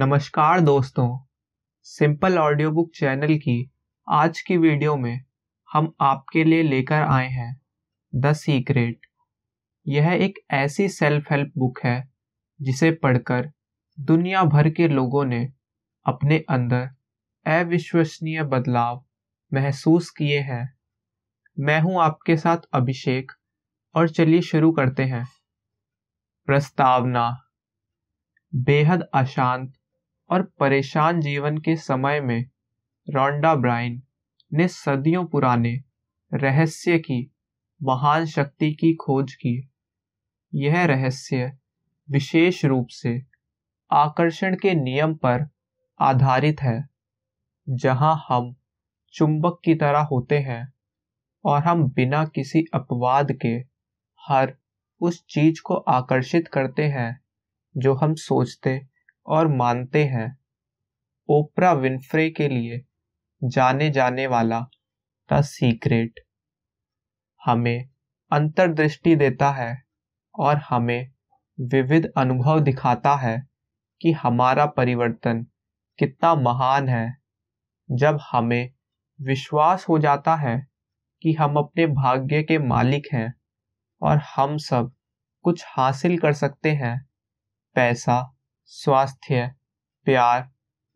नमस्कार दोस्तों simple audio book channel की आज की वीडियो में हम आपके लिए लेकर आए हैं द सीक्रेट यह एक ऐसी सेल्फ हेल्प बुक है जिसे पढ़कर दुनिया भर के लोगों ने अपने अंदर अविश्वसनीय बदलाव महसूस किए हैं मैं हूं आपके साथ अभिषेक और चलिए शुरू करते हैं प्रस्तावना बेहद अशांत और परेशान जीवन के समय में रॉन्डा ब्राइन ने सदियों पुराने रहस्य की महान शक्ति की खोज की यह रहस्य विशेष रूप से आकर्षण के नियम पर आधारित है जहां हम चुंबक की तरह होते हैं और हम बिना किसी अपवाद के हर उस चीज को आकर्षित करते हैं जो हम सोचते और मानते हैं ओपरा विनफ्रे के लिए जाने जाने वाला द सीक्रेट हमें अंतर्दृष्टि देता है और हमें विविध अनुभव दिखाता है कि हमारा परिवर्तन कितना महान है जब हमें विश्वास हो जाता है कि हम अपने भाग्य के मालिक हैं और हम सब कुछ हासिल कर सकते हैं पैसा स्वास्थ्य प्यार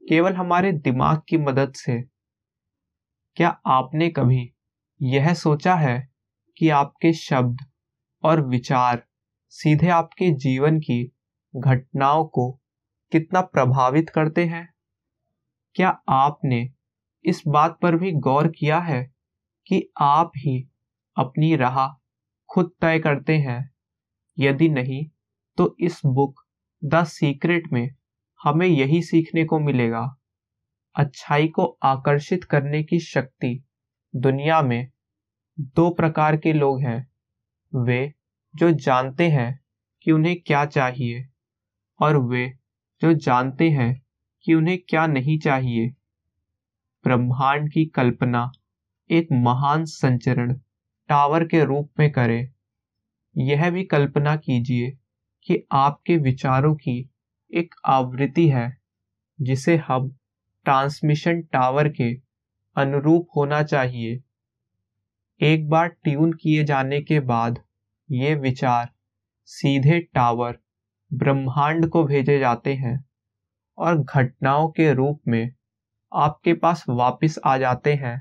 केवल हमारे दिमाग की मदद से क्या आपने कभी यह सोचा है कि आपके शब्द और विचार सीधे आपके जीवन की घटनाओं को कितना प्रभावित करते हैं क्या आपने इस बात पर भी गौर किया है कि आप ही अपनी राह खुद तय करते हैं यदि नहीं तो इस बुक द सीक्रेट में हमें यही सीखने को मिलेगा अच्छाई को आकर्षित करने की शक्ति दुनिया में दो प्रकार के लोग हैं वे जो जानते हैं कि उन्हें क्या चाहिए और वे जो जानते हैं कि उन्हें क्या नहीं चाहिए ब्रह्मांड की कल्पना एक महान संचरण टावर के रूप में करें यह भी कल्पना कीजिए कि आपके विचारों की एक आवृत्ति है जिसे हम ट्रांसमिशन टावर के अनुरूप होना चाहिए एक बार ट्यून किए जाने के बाद ये विचार सीधे टावर ब्रह्मांड को भेजे जाते हैं और घटनाओं के रूप में आपके पास वापस आ जाते हैं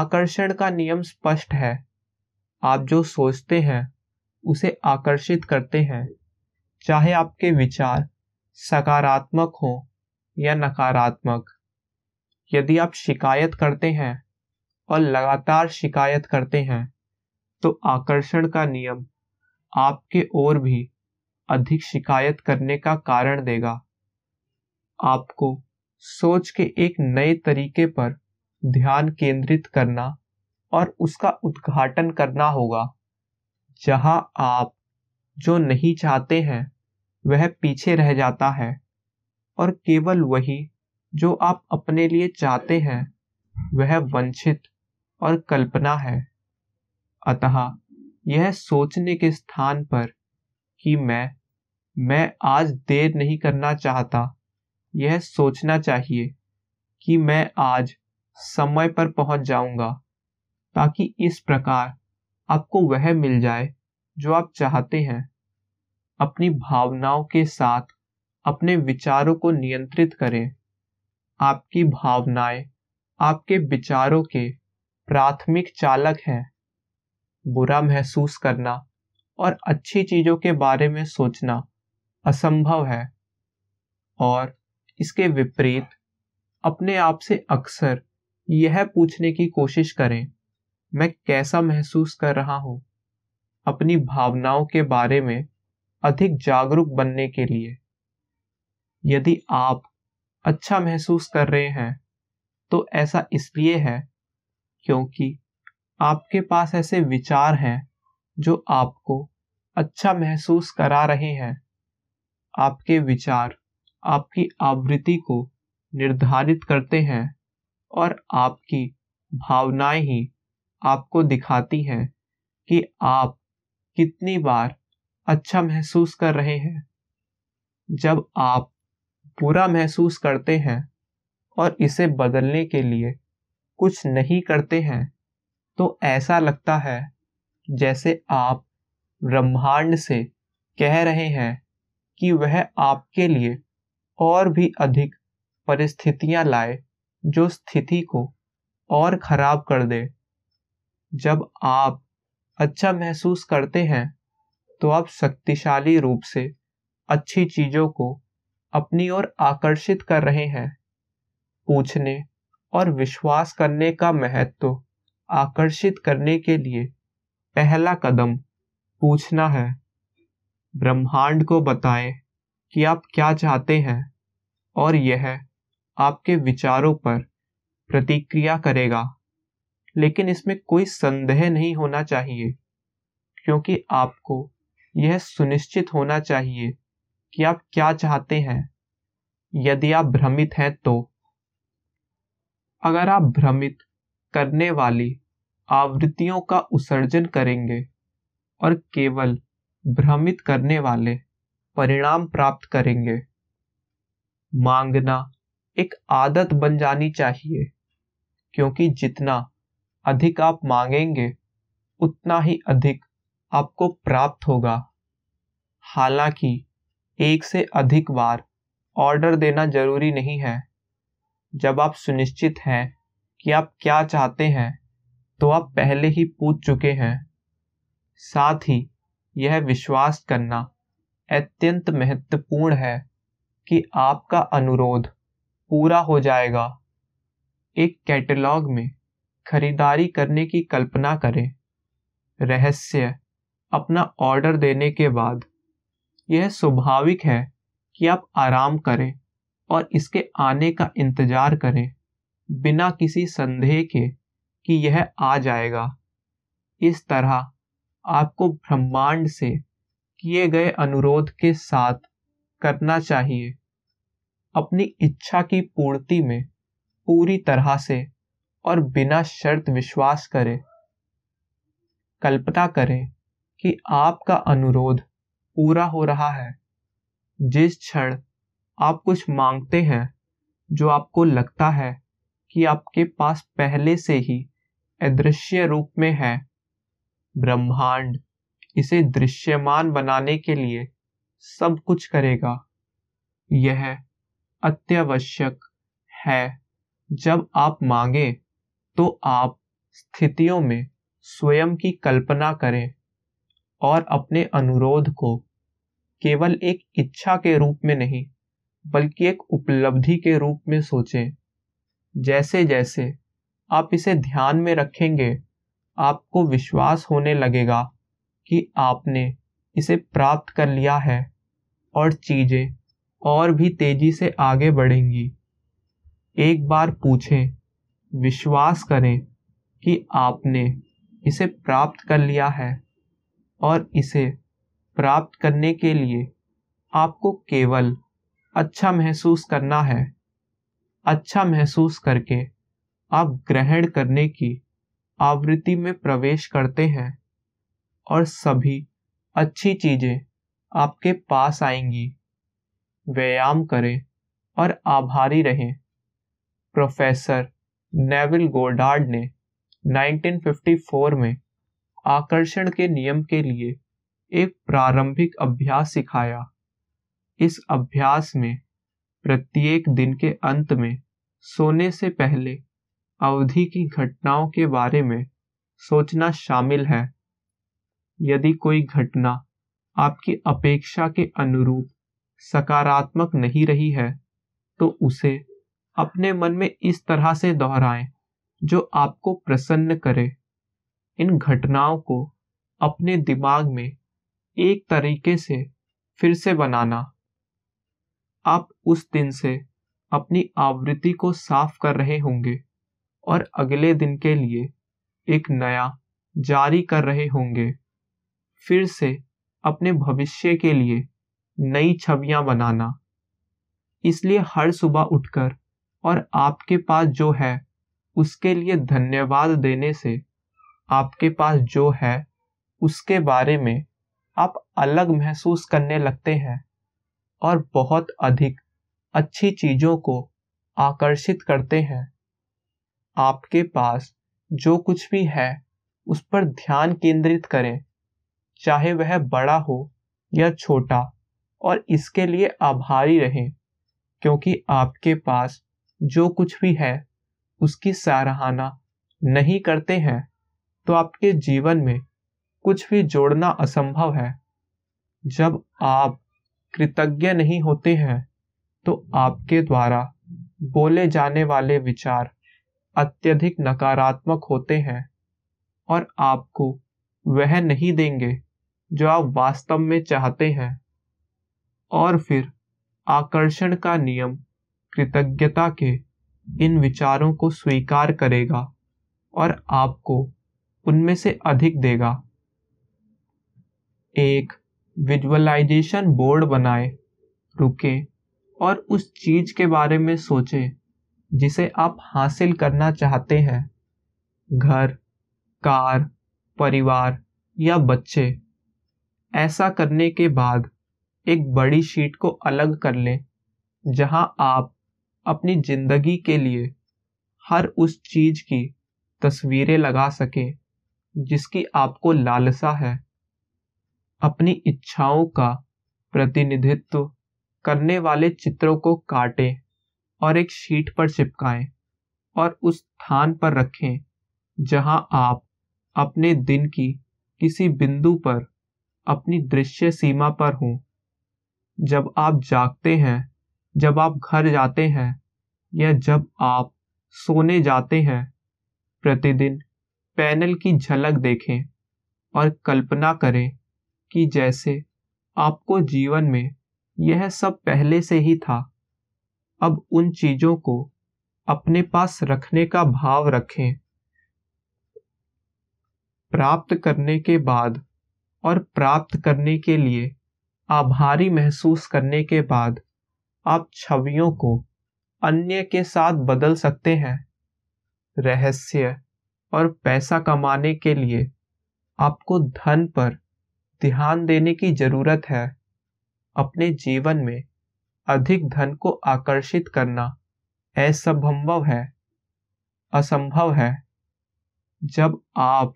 आकर्षण का नियम स्पष्ट है आप जो सोचते हैं उसे आकर्षित करते हैं चाहे आपके विचार सकारात्मक हो या नकारात्मक यदि आप शिकायत करते हैं और लगातार शिकायत करते हैं तो आकर्षण का नियम आपके और भी अधिक शिकायत करने का कारण देगा आपको सोच के एक नए तरीके पर ध्यान केंद्रित करना और उसका उद्घाटन करना होगा जहां आप जो नहीं चाहते हैं वह पीछे रह जाता है और केवल वही जो आप अपने लिए चाहते हैं वह वंचित और कल्पना है अतः यह सोचने के स्थान पर कि मैं मैं आज देर नहीं करना चाहता यह सोचना चाहिए कि मैं आज समय पर पहुंच जाऊंगा ताकि इस प्रकार आपको वह मिल जाए जो आप चाहते हैं अपनी भावनाओं के साथ अपने विचारों को नियंत्रित करें आपकी भावनाएं आपके विचारों के प्राथमिक चालक हैं बुरा महसूस करना और अच्छी चीज़ों के बारे में सोचना असंभव है और इसके विपरीत अपने आप से अक्सर यह पूछने की कोशिश करें मैं कैसा महसूस कर रहा हूं अपनी भावनाओं के बारे में अधिक जागरूक बनने के लिए यदि आप अच्छा महसूस कर रहे हैं तो ऐसा इसलिए है क्योंकि आपके पास ऐसे विचार हैं जो आपको अच्छा महसूस करा रहे हैं आपके विचार आपकी आवृत्ति को निर्धारित करते हैं और आपकी भावनाएं ही आपको दिखाती है कि आप कितनी बार अच्छा महसूस कर रहे हैं जब आप बुरा महसूस करते हैं और इसे बदलने के लिए कुछ नहीं करते हैं तो ऐसा लगता है जैसे आप ब्रह्मांड से कह रहे हैं कि वह आपके लिए और भी अधिक परिस्थितियां लाए जो स्थिति को और खराब कर दे जब आप अच्छा महसूस करते हैं तो आप शक्तिशाली रूप से अच्छी चीज़ों को अपनी ओर आकर्षित कर रहे हैं पूछने और विश्वास करने का महत्व आकर्षित करने के लिए पहला कदम पूछना है ब्रह्मांड को बताएं कि आप क्या चाहते हैं और यह आपके विचारों पर प्रतिक्रिया करेगा लेकिन इसमें कोई संदेह नहीं होना चाहिए क्योंकि आपको यह सुनिश्चित होना चाहिए कि आप क्या चाहते हैं यदि आप भ्रमित हैं तो अगर आप भ्रमित करने वाली आवृत्तियों का उत्सर्जन करेंगे और केवल भ्रमित करने वाले परिणाम प्राप्त करेंगे मांगना एक आदत बन जानी चाहिए क्योंकि जितना अधिक आप मांगेंगे उतना ही अधिक आपको प्राप्त होगा हालांकि एक से अधिक बार ऑर्डर देना जरूरी नहीं है जब आप सुनिश्चित हैं कि आप क्या चाहते हैं तो आप पहले ही पूछ चुके हैं साथ ही यह विश्वास करना अत्यंत महत्वपूर्ण है कि आपका अनुरोध पूरा हो जाएगा एक कैटलॉग में खरीदारी करने की कल्पना करें रहस्य अपना ऑर्डर देने के बाद यह स्वाभाविक है कि आप आराम करें और इसके आने का इंतज़ार करें बिना किसी संदेह के कि यह आ जाएगा इस तरह आपको ब्रह्मांड से किए गए अनुरोध के साथ करना चाहिए अपनी इच्छा की पूर्ति में पूरी तरह से और बिना शर्त विश्वास करे कल्पना करें कि आपका अनुरोध पूरा हो रहा है जिस क्षण आप कुछ मांगते हैं जो आपको लगता है कि आपके पास पहले से ही अदृश्य रूप में है ब्रह्मांड इसे दृश्यमान बनाने के लिए सब कुछ करेगा यह अत्यावश्यक है जब आप मांगे तो आप स्थितियों में स्वयं की कल्पना करें और अपने अनुरोध को केवल एक इच्छा के रूप में नहीं बल्कि एक उपलब्धि के रूप में सोचें जैसे जैसे आप इसे ध्यान में रखेंगे आपको विश्वास होने लगेगा कि आपने इसे प्राप्त कर लिया है और चीज़ें और भी तेज़ी से आगे बढ़ेंगी एक बार पूछें विश्वास करें कि आपने इसे प्राप्त कर लिया है और इसे प्राप्त करने के लिए आपको केवल अच्छा महसूस करना है अच्छा महसूस करके आप ग्रहण करने की आवृत्ति में प्रवेश करते हैं और सभी अच्छी चीज़ें आपके पास आएंगी व्यायाम करें और आभारी रहें प्रोफेसर नेविल गोडार्ड ने 1954 में आकर्षण के नियम के लिए एक प्रारंभिक अभ्यास सिखाया इस अभ्यास में प्रत्येक दिन के अंत में सोने से पहले अवधि की घटनाओं के बारे में सोचना शामिल है यदि कोई घटना आपकी अपेक्षा के अनुरूप सकारात्मक नहीं रही है तो उसे अपने मन में इस तरह से दोहराएं जो आपको प्रसन्न करे इन घटनाओं को अपने दिमाग में एक तरीके से फिर से बनाना आप उस दिन से अपनी आवृत्ति को साफ कर रहे होंगे और अगले दिन के लिए एक नया जारी कर रहे होंगे फिर से अपने भविष्य के लिए नई छवियां बनाना इसलिए हर सुबह उठकर और आपके पास जो है उसके लिए धन्यवाद देने से आपके पास जो है उसके बारे में आप अलग महसूस करने लगते हैं और बहुत अधिक अच्छी चीज़ों को आकर्षित करते हैं आपके पास जो कुछ भी है उस पर ध्यान केंद्रित करें चाहे वह बड़ा हो या छोटा और इसके लिए आभारी रहें क्योंकि आपके पास जो कुछ भी है उसकी सराहना नहीं करते हैं तो आपके जीवन में कुछ भी जोड़ना असंभव है जब आप कृतज्ञ नहीं होते हैं तो आपके द्वारा बोले जाने वाले विचार अत्यधिक नकारात्मक होते हैं और आपको वह नहीं देंगे जो आप वास्तव में चाहते हैं और फिर आकर्षण का नियम कृतज्ञता के इन विचारों को स्वीकार करेगा और आपको उनमें से अधिक देगा एक विजुअलाइजेशन बोर्ड बनाए रुके और उस चीज के बारे में सोचे जिसे आप हासिल करना चाहते हैं घर कार परिवार या बच्चे ऐसा करने के बाद एक बड़ी शीट को अलग कर लें जहां आप अपनी ज़िंदगी के लिए हर उस चीज़ की तस्वीरें लगा सकें जिसकी आपको लालसा है अपनी इच्छाओं का प्रतिनिधित्व करने वाले चित्रों को काटें और एक शीट पर चिपकाएं और उस स्थान पर रखें जहां आप अपने दिन की किसी बिंदु पर अपनी दृश्य सीमा पर हों जब आप जागते हैं जब आप घर जाते हैं या जब आप सोने जाते हैं प्रतिदिन पैनल की झलक देखें और कल्पना करें कि जैसे आपको जीवन में यह सब पहले से ही था अब उन चीज़ों को अपने पास रखने का भाव रखें प्राप्त करने के बाद और प्राप्त करने के लिए आभारी महसूस करने के बाद आप छवियों को अन्य के साथ बदल सकते हैं रहस्य और पैसा कमाने के लिए आपको धन पर ध्यान देने की जरूरत है अपने जीवन में अधिक धन को आकर्षित करना असंभव है असंभव है जब आप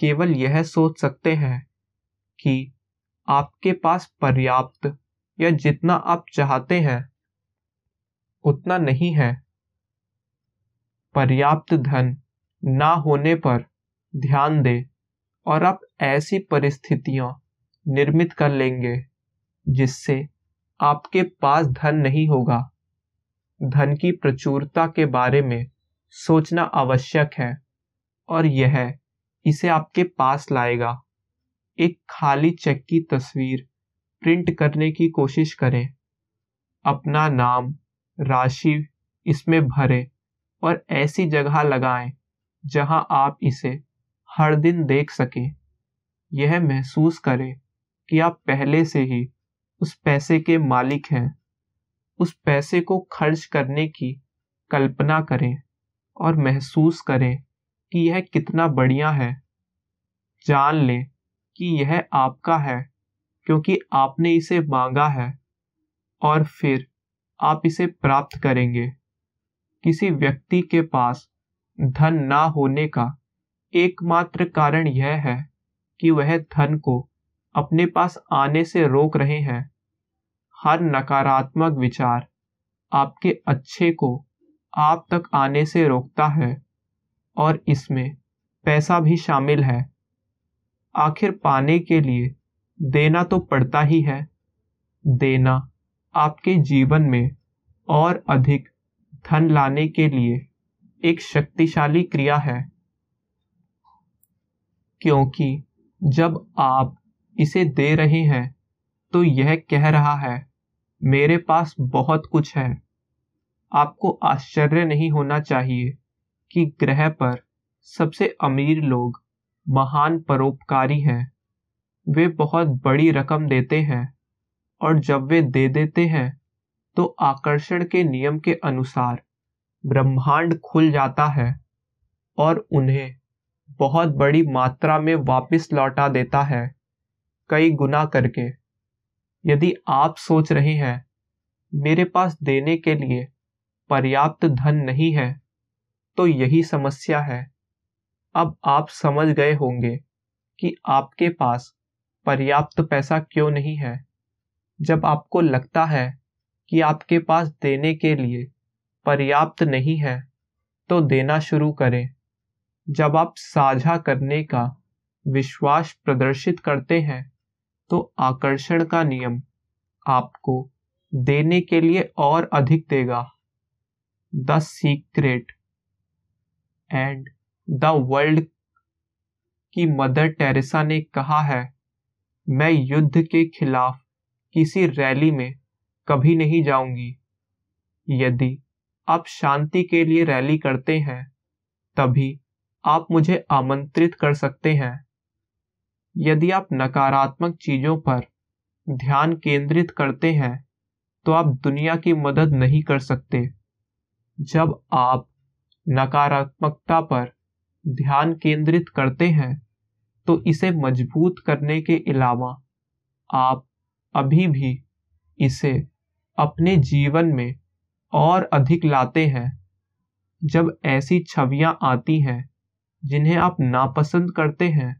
केवल यह सोच सकते हैं कि आपके पास पर्याप्त या जितना आप चाहते हैं उतना नहीं है पर्याप्त धन ना होने पर ध्यान दे और आप ऐसी परिस्थितियां निर्मित कर लेंगे जिससे आपके पास धन नहीं होगा धन की प्रचुरता के बारे में सोचना आवश्यक है और यह इसे आपके पास लाएगा एक खाली चेक की तस्वीर प्रिंट करने की कोशिश करें अपना नाम राशि इसमें भरें और ऐसी जगह लगाएं जहां आप इसे हर दिन देख सकें यह महसूस करें कि आप पहले से ही उस पैसे के मालिक हैं उस पैसे को खर्च करने की कल्पना करें और महसूस करें कि यह कितना बढ़िया है जान लें कि यह आपका है क्योंकि आपने इसे मांगा है और फिर आप इसे प्राप्त करेंगे किसी व्यक्ति के पास धन ना होने का एकमात्र कारण यह है कि वह धन को अपने पास आने से रोक रहे हैं हर नकारात्मक विचार आपके अच्छे को आप तक आने से रोकता है और इसमें पैसा भी शामिल है आखिर पाने के लिए देना तो पड़ता ही है देना आपके जीवन में और अधिक धन लाने के लिए एक शक्तिशाली क्रिया है क्योंकि जब आप इसे दे रहे हैं तो यह कह रहा है मेरे पास बहुत कुछ है आपको आश्चर्य नहीं होना चाहिए कि ग्रह पर सबसे अमीर लोग महान परोपकारी हैं वे बहुत बड़ी रकम देते हैं और जब वे दे देते हैं तो आकर्षण के नियम के अनुसार ब्रह्मांड खुल जाता है और उन्हें बहुत बड़ी मात्रा में वापस लौटा देता है कई गुना करके यदि आप सोच रहे हैं मेरे पास देने के लिए पर्याप्त धन नहीं है तो यही समस्या है अब आप समझ गए होंगे कि आपके पास पर्याप्त पैसा क्यों नहीं है जब आपको लगता है कि आपके पास देने के लिए पर्याप्त नहीं है तो देना शुरू करें जब आप साझा करने का विश्वास प्रदर्शित करते हैं तो आकर्षण का नियम आपको देने के लिए और अधिक देगा the secret and the world की मदर टेरेसा ने कहा है मैं युद्ध के खिलाफ किसी रैली में कभी नहीं जाऊंगी यदि आप शांति के लिए रैली करते हैं तभी आप मुझे आमंत्रित कर सकते हैं यदि आप नकारात्मक चीजों पर ध्यान केंद्रित करते हैं तो आप दुनिया की मदद नहीं कर सकते जब आप नकारात्मकता पर ध्यान केंद्रित करते हैं तो इसे मजबूत करने के अलावा आप अभी भी इसे अपने जीवन में और अधिक लाते हैं जब ऐसी छवियां आती हैं जिन्हें आप नापसंद करते हैं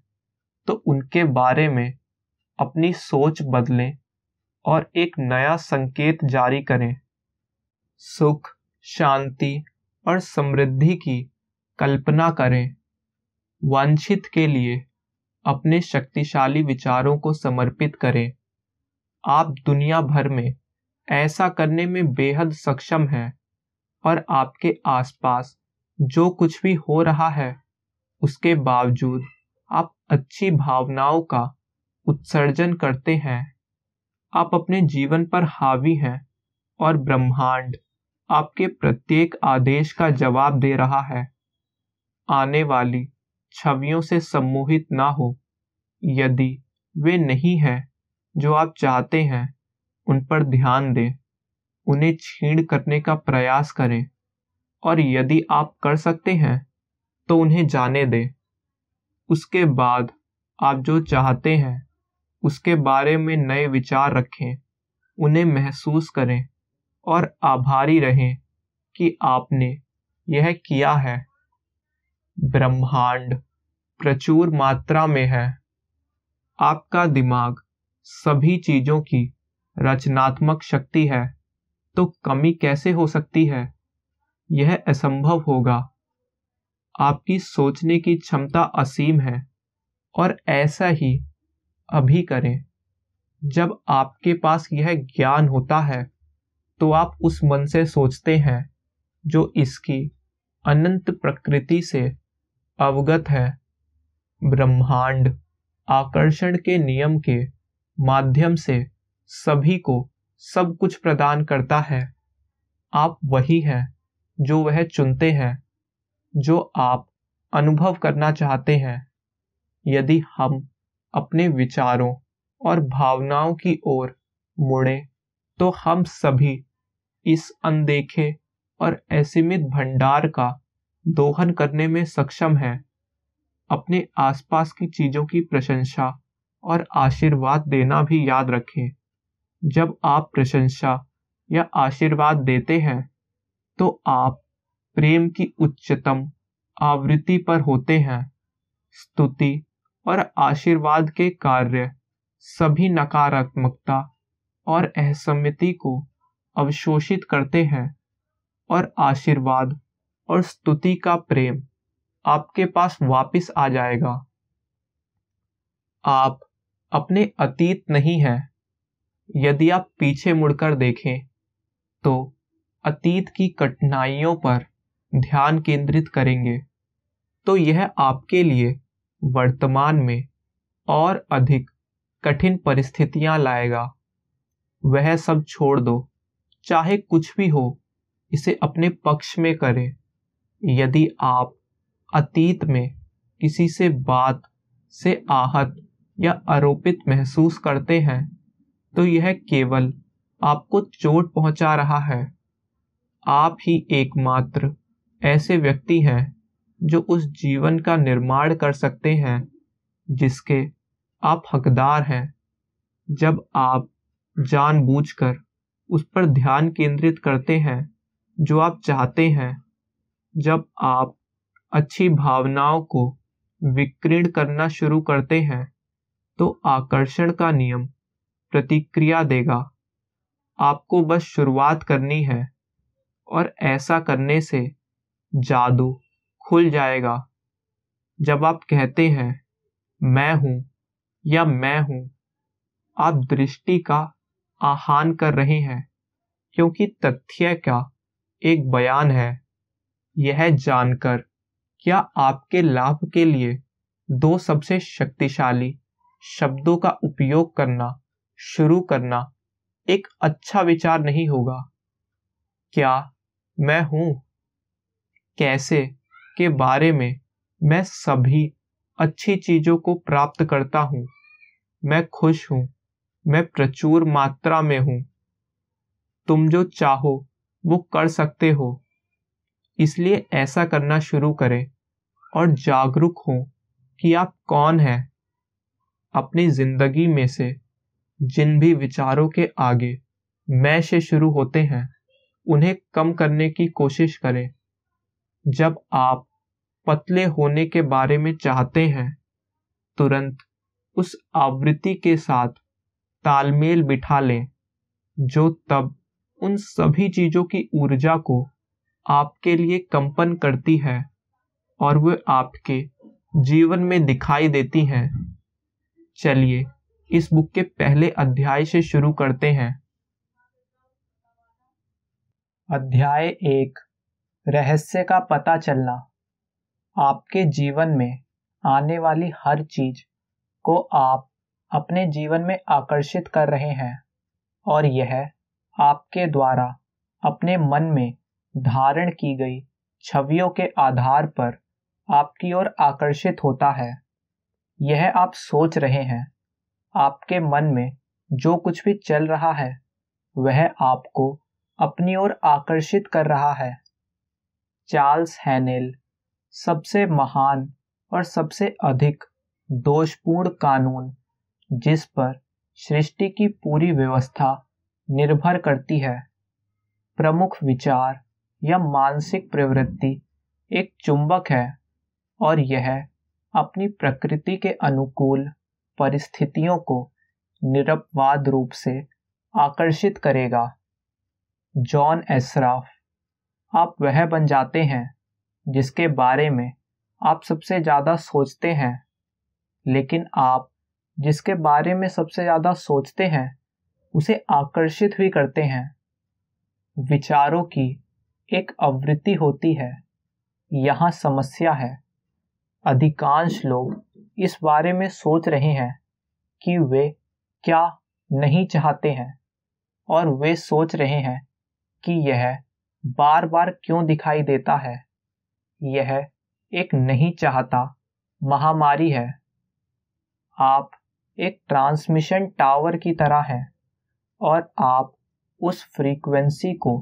तो उनके बारे में अपनी सोच बदलें और एक नया संकेत जारी करें सुख शांति और समृद्धि की कल्पना करें वांछित के लिए अपने शक्तिशाली विचारों को समर्पित करें आप दुनिया भर में ऐसा करने में बेहद सक्षम हैं और आपके आसपास जो कुछ भी हो रहा है उसके बावजूद आप अच्छी भावनाओं का उत्सर्जन करते हैं आप अपने जीवन पर हावी हैं और ब्रह्मांड आपके प्रत्येक आदेश का जवाब दे रहा है आने वाली छवियों से सम्मोहित ना हो यदि वे नहीं हैं जो आप चाहते हैं उन पर ध्यान दें उन्हें छीण करने का प्रयास करें और यदि आप कर सकते हैं तो उन्हें जाने दें उसके बाद आप जो चाहते हैं उसके बारे में नए विचार रखें उन्हें महसूस करें और आभारी रहें कि आपने यह किया है ब्रह्मांड प्रचुर मात्रा में है आपका दिमाग सभी चीजों की रचनात्मक शक्ति है तो कमी कैसे हो सकती है यह असंभव होगा आपकी सोचने की क्षमता असीम है और ऐसा ही अभी करें जब आपके पास यह ज्ञान होता है तो आप उस मन से सोचते हैं जो इसकी अनंत प्रकृति से अवगत है ब्रह्मांड आकर्षण के नियम के माध्यम से सभी को सब कुछ प्रदान करता है आप वही हैं जो वह चुनते हैं जो आप अनुभव करना चाहते हैं यदि हम अपने विचारों और भावनाओं की ओर मुड़े तो हम सभी इस अनदेखे और असीमित भंडार का दोहन करने में सक्षम हैं अपने आसपास की चीज़ों की प्रशंसा और आशीर्वाद देना भी याद रखें जब आप प्रशंसा या आशीर्वाद देते हैं तो आप प्रेम की उच्चतम आवृत्ति पर होते हैं स्तुति और आशीर्वाद के कार्य सभी नकारात्मकता और असहमति को अवशोषित करते हैं और आशीर्वाद और स्तुति का प्रेम आपके पास वापस आ जाएगा आप अपने अतीत नहीं हैं यदि आप पीछे मुड़कर देखें तो अतीत की कठिनाइयों पर ध्यान केंद्रित करेंगे तो यह आपके लिए वर्तमान में और अधिक कठिन परिस्थितियां लाएगा वह सब छोड़ दो चाहे कुछ भी हो इसे अपने पक्ष में करें यदि आप अतीत में किसी से बात से आहत या आरोपित महसूस करते हैं तो यह केवल आपको चोट पहुंचा रहा है आप ही एकमात्र ऐसे व्यक्ति हैं जो उस जीवन का निर्माण कर सकते हैं जिसके आप हकदार हैं जब आप जानबूझकर उस पर ध्यान केंद्रित करते हैं जो आप चाहते हैं जब आप अच्छी भावनाओं को विकीर्ण करना शुरू करते हैं तो आकर्षण का नियम प्रतिक्रिया देगा आपको बस शुरुआत करनी है और ऐसा करने से जादू खुल जाएगा जब आप कहते हैं मैं हूं या मैं हूं आप दृष्टि का आह्वान कर रहे हैं क्योंकि तथ्य का एक बयान है यह जानकर क्या आपके लाभ के लिए दो सबसे शक्तिशाली शब्दों का उपयोग करना शुरू करना एक अच्छा विचार नहीं होगा क्या मैं हूं कैसे के बारे में मैं सभी अच्छी चीजों को प्राप्त करता हूं मैं खुश हूं मैं प्रचुर मात्रा में हूं तुम जो चाहो वो कर सकते हो इसलिए ऐसा करना शुरू करें और जागरूक हों कि आप कौन हैं अपनी ज़िंदगी में से जिन भी विचारों के आगे मैं से शुरू होते हैं उन्हें कम करने की कोशिश करें जब आप पतले होने के बारे में चाहते हैं तुरंत उस आवृत्ति के साथ तालमेल बिठा लें जो तब उन सभी चीज़ों की ऊर्जा को आपके लिए कंपन करती है और वे आपके जीवन में दिखाई देती हैं चलिए इस बुक के पहले अध्याय से शुरू करते हैं अध्याय एक रहस्य का पता चलना आपके जीवन में आने वाली हर चीज को आप अपने जीवन में आकर्षित कर रहे हैं और यह आपके द्वारा अपने मन में धारण की गई छवियों के आधार पर आपकी ओर आकर्षित होता है यह आप सोच रहे हैं आपके मन में जो कुछ भी चल रहा है वह आपको अपनी ओर आकर्षित कर रहा है चार्ल्स हैनेल सबसे महान और सबसे अधिक दोषपूर्ण कानून जिस पर सृष्टि की पूरी व्यवस्था निर्भर करती है प्रमुख विचार या मानसिक प्रवृत्ति एक चुंबक है और यह अपनी प्रकृति के अनुकूल परिस्थितियों को निरपवाद रूप से आकर्षित करेगा जॉन एसराफ आप वह बन जाते हैं जिसके बारे में आप सबसे ज़्यादा सोचते हैं लेकिन आप जिसके बारे में सबसे ज़्यादा सोचते हैं उसे आकर्षित भी करते हैं विचारों की एक आवृत्ति होती है यहाँ समस्या है अधिकांश लोग इस बारे में सोच रहे हैं कि वे क्या नहीं चाहते हैं और वे सोच रहे हैं कि यह बार बार क्यों दिखाई देता है यह एक नहीं चाहता महामारी है आप एक ट्रांसमिशन टावर की तरह हैं और आप उस फ्रीक्वेंसी को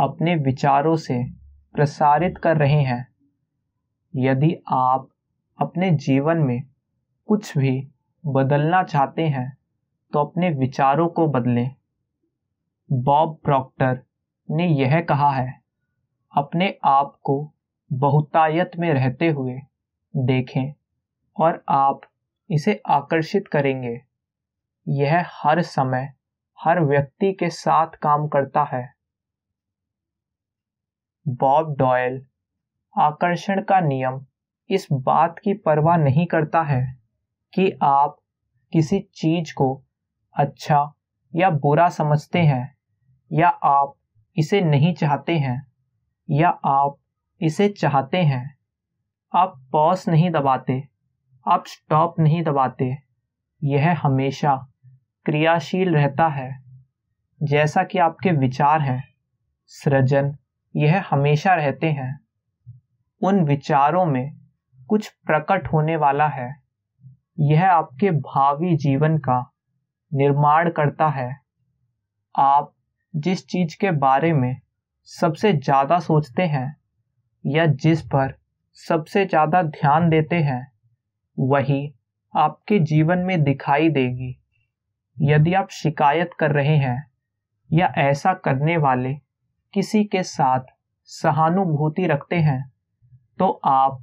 अपने विचारों से प्रसारित कर रहे हैं यदि आप अपने जीवन में कुछ भी बदलना चाहते हैं तो अपने विचारों को बदलें बॉब प्रॉक्टर ने यह कहा है अपने आप को बहुतायत में रहते हुए देखें और आप इसे आकर्षित करेंगे यह हर समय हर व्यक्ति के साथ काम करता है बॉब डॉयल आकर्षण का नियम इस बात की परवाह नहीं करता है कि आप किसी चीज को अच्छा या बुरा समझते हैं या आप इसे नहीं चाहते हैं या आप इसे चाहते हैं आप पॉज नहीं दबाते आप स्टॉप नहीं दबाते यह हमेशा क्रियाशील रहता है जैसा कि आपके विचार हैं सृजन यह हमेशा रहते हैं उन विचारों में कुछ प्रकट होने वाला है यह आपके भावी जीवन का निर्माण करता है आप जिस चीज के बारे में सबसे ज़्यादा सोचते हैं या जिस पर सबसे ज़्यादा ध्यान देते हैं वही आपके जीवन में दिखाई देगी यदि आप शिकायत कर रहे हैं या ऐसा करने वाले किसी के साथ सहानुभूति रखते हैं तो आप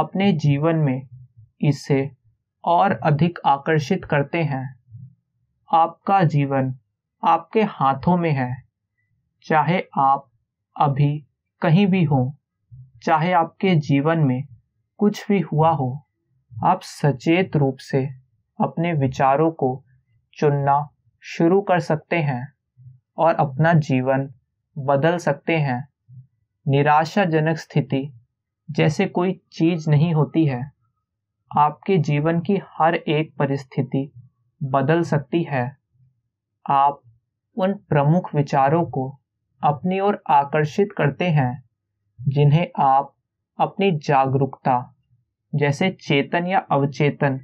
अपने जीवन में इसे और अधिक आकर्षित करते हैं आपका जीवन आपके हाथों में है चाहे आप अभी कहीं भी हों चाहे आपके जीवन में कुछ भी हुआ हो आप सचेत रूप से अपने विचारों को चुनना शुरू कर सकते हैं और अपना जीवन बदल सकते हैं निराशाजनक स्थिति जैसे कोई चीज नहीं होती है आपके जीवन की हर एक परिस्थिति बदल सकती है आप उन प्रमुख विचारों को अपनी ओर आकर्षित करते हैं जिन्हें आप अपनी जागरूकता जैसे चेतन या अवचेतन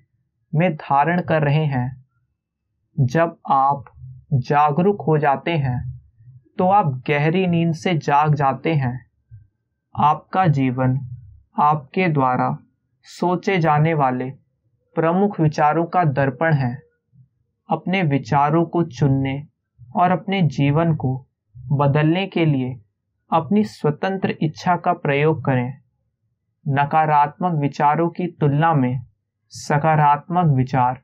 में धारण कर रहे हैं जब आप जागरूक हो जाते हैं तो आप गहरी नींद से जाग जाते हैं आपका जीवन आपके द्वारा सोचे जाने वाले प्रमुख विचारों का दर्पण है अपने विचारों को चुनने और अपने जीवन को बदलने के लिए अपनी स्वतंत्र इच्छा का प्रयोग करें नकारात्मक विचारों की तुलना में सकारात्मक विचार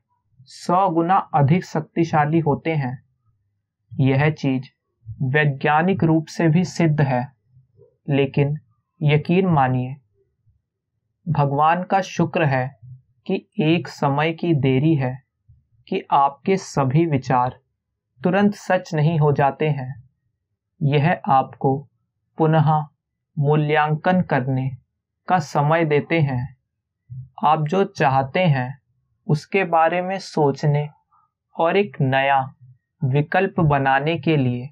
सौ गुना अधिक शक्तिशाली होते हैं यह चीज वैज्ञानिक रूप से भी सिद्ध है लेकिन यकीन मानिए भगवान का शुक्र है कि एक समय की देरी है कि आपके सभी विचार तुरंत सच नहीं हो जाते हैं यह आपको पुनः मूल्यांकन करने का समय देते हैं आप जो चाहते हैं उसके बारे में सोचने और एक नया विकल्प बनाने के लिए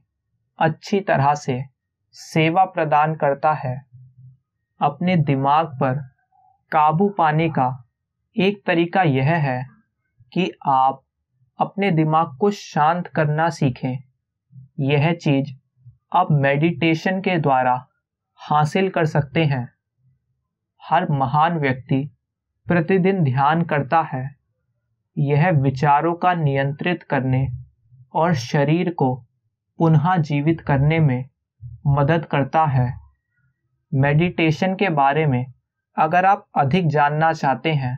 अच्छी तरह से सेवा प्रदान करता है अपने दिमाग पर काबू पाने का एक तरीका यह है कि आप अपने दिमाग को शांत करना सीखें यह चीज़ आप मेडिटेशन के द्वारा हासिल कर सकते हैं हर महान व्यक्ति प्रतिदिन ध्यान करता है यह विचारों का नियंत्रित करने और शरीर को पुनः जीवित करने में मदद करता है मेडिटेशन के बारे में अगर आप अधिक जानना चाहते हैं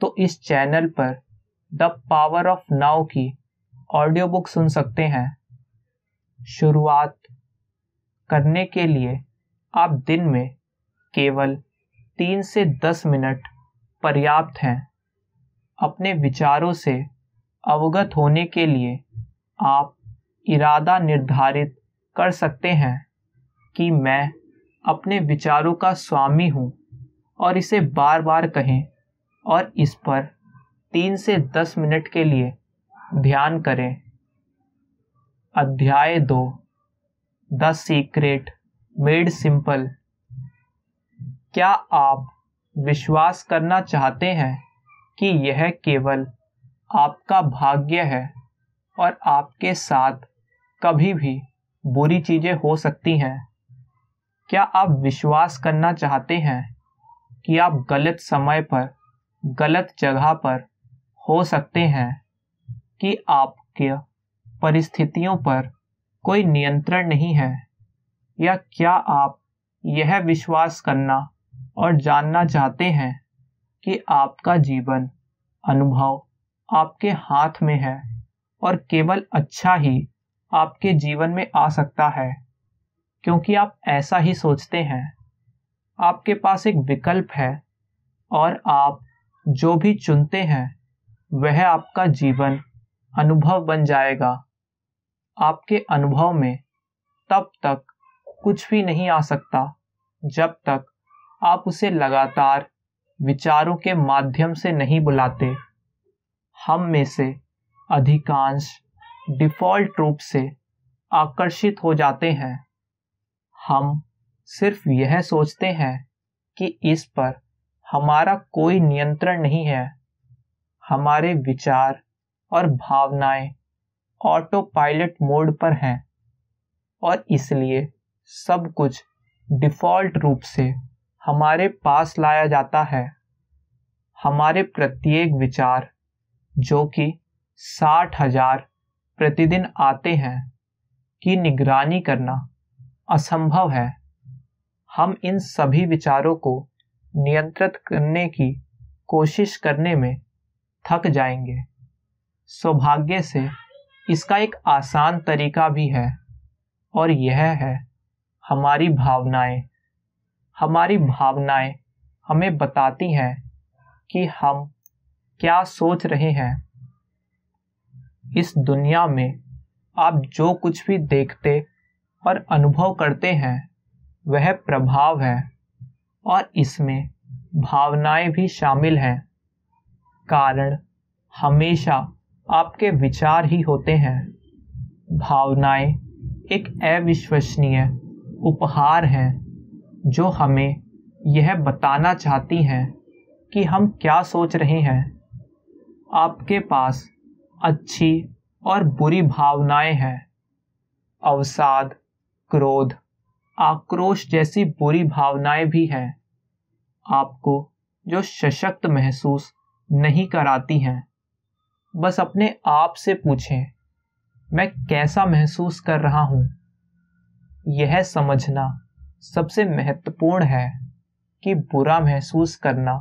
तो इस चैनल पर द पावर ऑफ नाउ की ऑडियो बुक सुन सकते हैं शुरुआत करने के लिए आप दिन में केवल तीन से दस मिनट पर्याप्त हैं अपने विचारों से अवगत होने के लिए आप इरादा निर्धारित कर सकते हैं कि मैं अपने विचारों का स्वामी हूँ और इसे बार बार कहें और इस पर तीन से दस मिनट के लिए ध्यान करें अध्याय दो द सीक्रेट मेड सिंपल क्या आप विश्वास करना चाहते हैं कि यह केवल आपका भाग्य है और आपके साथ कभी भी बुरी चीज़ें हो सकती हैं क्या आप विश्वास करना चाहते हैं कि आप गलत समय पर गलत जगह पर हो सकते हैं कि आपके परिस्थितियों पर कोई नियंत्रण नहीं है या क्या आप यह विश्वास करना और जानना चाहते हैं कि आपका जीवन अनुभव आपके हाथ में है और केवल अच्छा ही आपके जीवन में आ सकता है क्योंकि आप ऐसा ही सोचते हैं आपके पास एक विकल्प है और आप जो भी चुनते हैं वह आपका जीवन अनुभव बन जाएगा आपके अनुभव में तब तक कुछ भी नहीं आ सकता जब तक आप उसे लगातार विचारों के माध्यम से नहीं बुलाते हम में से अधिकांश डिफ़ॉल्ट रूप से आकर्षित हो जाते हैं हम सिर्फ यह सोचते हैं कि इस पर हमारा कोई नियंत्रण नहीं है हमारे विचार और भावनाएं ऑटो पायलट मोड पर हैं और इसलिए सब कुछ डिफ़ॉल्ट रूप से हमारे पास लाया जाता है हमारे प्रत्येक विचार जो कि साठ हजार प्रतिदिन आते हैं की निगरानी करना असंभव है हम इन सभी विचारों को नियंत्रित करने की कोशिश करने में थक जाएंगे सौभाग्य से इसका एक आसान तरीका भी है और यह है हमारी भावनाएं हमारी भावनाएं हमें बताती हैं कि हम क्या सोच रहे हैं इस दुनिया में आप जो कुछ भी देखते और अनुभव करते हैं वह प्रभाव है और इसमें भावनाएं भी शामिल हैं कारण हमेशा आपके विचार ही होते हैं भावनाएं एक अविश्वसनीय उपहार हैं जो हमें यह बताना चाहती हैं कि हम क्या सोच रहे हैं आपके पास अच्छी और बुरी भावनाएं हैं अवसाद क्रोध आक्रोश जैसी बुरी भावनाएं भी हैं आपको जो सशक्त महसूस नहीं कराती हैं बस अपने आप से पूछें मैं कैसा महसूस कर रहा हूं यह समझना सबसे महत्वपूर्ण है कि बुरा महसूस करना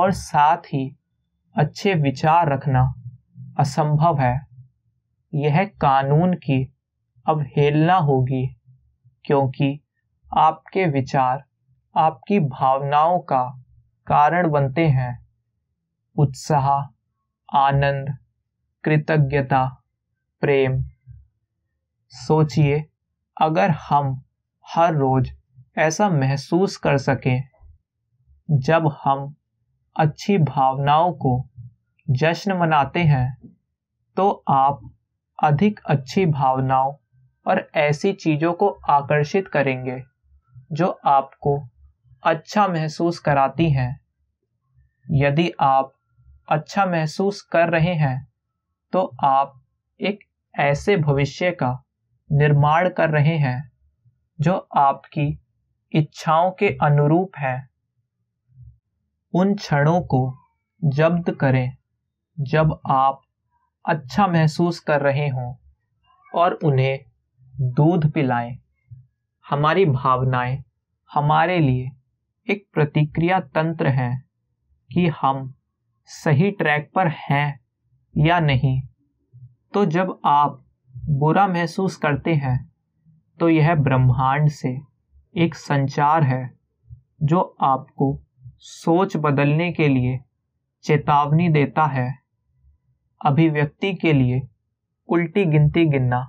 और साथ ही अच्छे विचार रखना असंभव है यह कानून की अवहेलना होगी क्योंकि आपके विचार आपकी भावनाओं का कारण बनते हैं उत्साह आनंद कृतज्ञता प्रेम सोचिए अगर हम हर रोज ऐसा महसूस कर सकें जब हम अच्छी भावनाओं को जश्न मनाते हैं तो आप अधिक अच्छी भावनाओं और ऐसी चीज़ों को आकर्षित करेंगे जो आपको अच्छा महसूस कराती हैं यदि आप अच्छा महसूस कर रहे हैं तो आप एक ऐसे भविष्य का निर्माण कर रहे हैं जो आपकी इच्छाओं के अनुरूप है उन क्षणों को जब्त करें जब आप अच्छा महसूस कर रहे हों और उन्हें दूध पिलाएं हमारी भावनाएं हमारे लिए एक प्रतिक्रिया तंत्र है कि हम सही ट्रैक पर हैं या नहीं तो जब आप बुरा महसूस करते हैं तो यह ब्रह्मांड से एक संचार है जो आपको सोच बदलने के लिए चेतावनी देता है अभिव्यक्ति के लिए उल्टी गिनती गिनना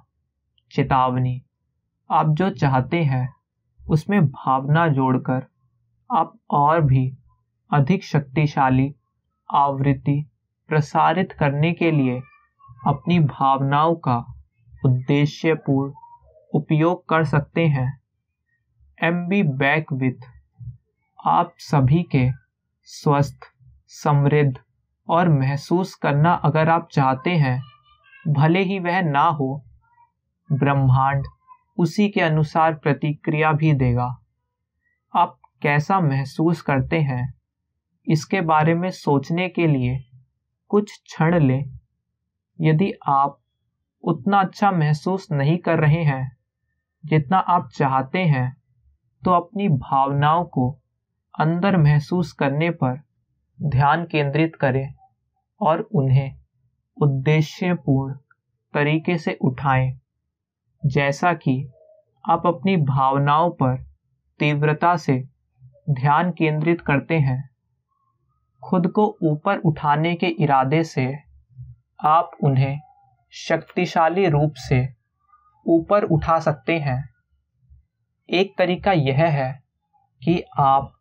चेतावनी आप जो चाहते हैं उसमें भावना जोड़कर आप और भी अधिक शक्तिशाली आवृत्ति प्रसारित करने के लिए अपनी भावनाओं का उद्देश्यपूर्ण उपयोग कर सकते हैं एम बी बैक विथ आप सभी के स्वस्थ समृद्ध और महसूस करना अगर आप चाहते हैं भले ही वह ना हो ब्रह्मांड उसी के अनुसार प्रतिक्रिया भी देगा आप कैसा महसूस करते हैं इसके बारे में सोचने के लिए कुछ क्षण लें यदि आप उतना अच्छा महसूस नहीं कर रहे हैं जितना आप चाहते हैं तो अपनी भावनाओं को अंदर महसूस करने पर ध्यान केंद्रित करें और उन्हें उद्देश्यपूर्ण तरीके से उठाएं जैसा कि आप अपनी भावनाओं पर तीव्रता से ध्यान केंद्रित करते हैं खुद को ऊपर उठाने के इरादे से आप उन्हें शक्तिशाली रूप से ऊपर उठा सकते हैं एक तरीका यह है कि आप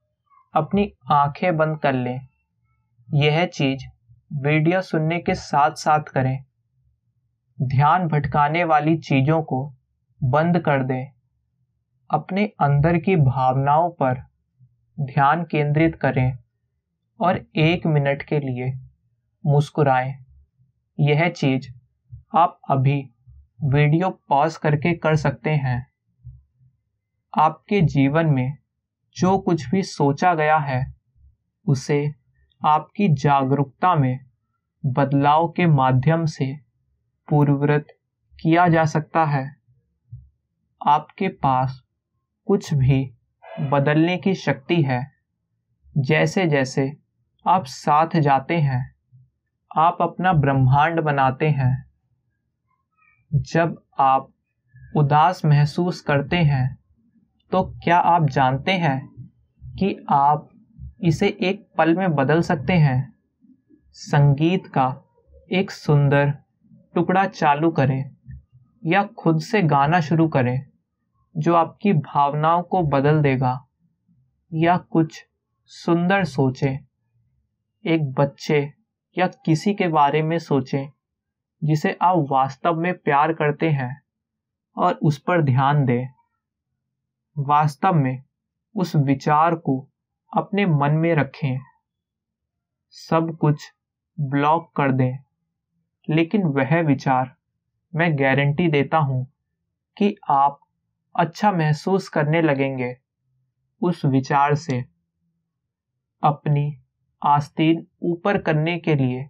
अपनी आंखें बंद कर लें यह चीज़ वीडियो सुनने के साथ साथ करें ध्यान भटकाने वाली चीज़ों को बंद कर दें अपने अंदर की भावनाओं पर ध्यान केंद्रित करें और एक मिनट के लिए मुस्कुराएं यह चीज़ आप अभी वीडियो पॉज करके कर सकते हैं आपके जीवन में जो कुछ भी सोचा गया है उसे आपकी जागरूकता में बदलाव के माध्यम से पूर्ववृत किया जा सकता है आपके पास कुछ भी बदलने की शक्ति है जैसे जैसे आप साथ जाते हैं आप अपना ब्रह्मांड बनाते हैं जब आप उदास महसूस करते हैं तो क्या आप जानते हैं कि आप इसे एक पल में बदल सकते हैं संगीत का एक सुंदर टुकड़ा चालू करें या खुद से गाना शुरू करें जो आपकी भावनाओं को बदल देगा या कुछ सुंदर सोचें एक बच्चे या किसी के बारे में सोचें जिसे आप वास्तव में प्यार करते हैं और उस पर ध्यान दें वास्तव में उस विचार को अपने मन में रखें सब कुछ ब्लॉक कर दें लेकिन वह विचार मैं गारंटी देता हूं कि आप अच्छा महसूस करने लगेंगे उस विचार से अपनी आस्तीन ऊपर करने के लिए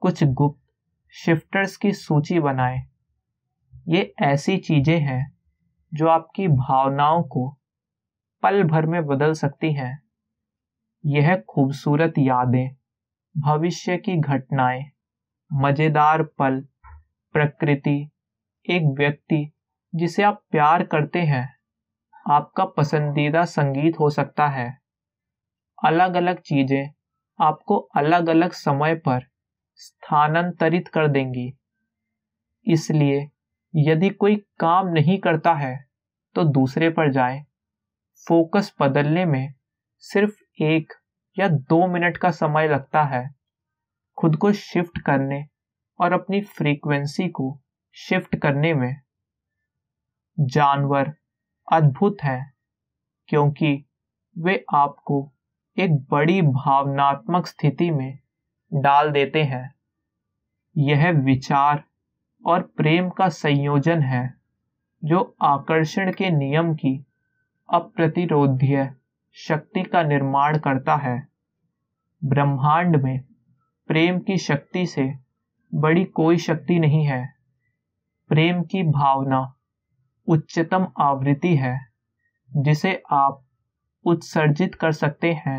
कुछ गुप्त शिफ्टर्स की सूची बनाएं। ये ऐसी चीज़ें हैं जो आपकी भावनाओं को पल भर में बदल सकती हैं यह खूबसूरत यादें भविष्य की घटनाएं मज़ेदार पल प्रकृति एक व्यक्ति जिसे आप प्यार करते हैं आपका पसंदीदा संगीत हो सकता है अलग अलग चीज़ें आपको अलग अलग समय पर स्थानांतरित कर देंगी इसलिए यदि कोई काम नहीं करता है तो दूसरे पर जाएं। फोकस बदलने में सिर्फ एक या दो मिनट का समय लगता है खुद को शिफ्ट करने और अपनी फ्रीक्वेंसी को शिफ्ट करने में जानवर अद्भुत हैं क्योंकि वे आपको एक बड़ी भावनात्मक स्थिति में डाल देते हैं यह विचार और प्रेम का संयोजन है जो आकर्षण के नियम की अप्रतिरोध्य शक्ति का निर्माण करता है ब्रह्मांड में प्रेम की शक्ति से बड़ी कोई शक्ति नहीं है प्रेम की भावना उच्चतम आवृत्ति है जिसे आप उत्सर्जित कर सकते हैं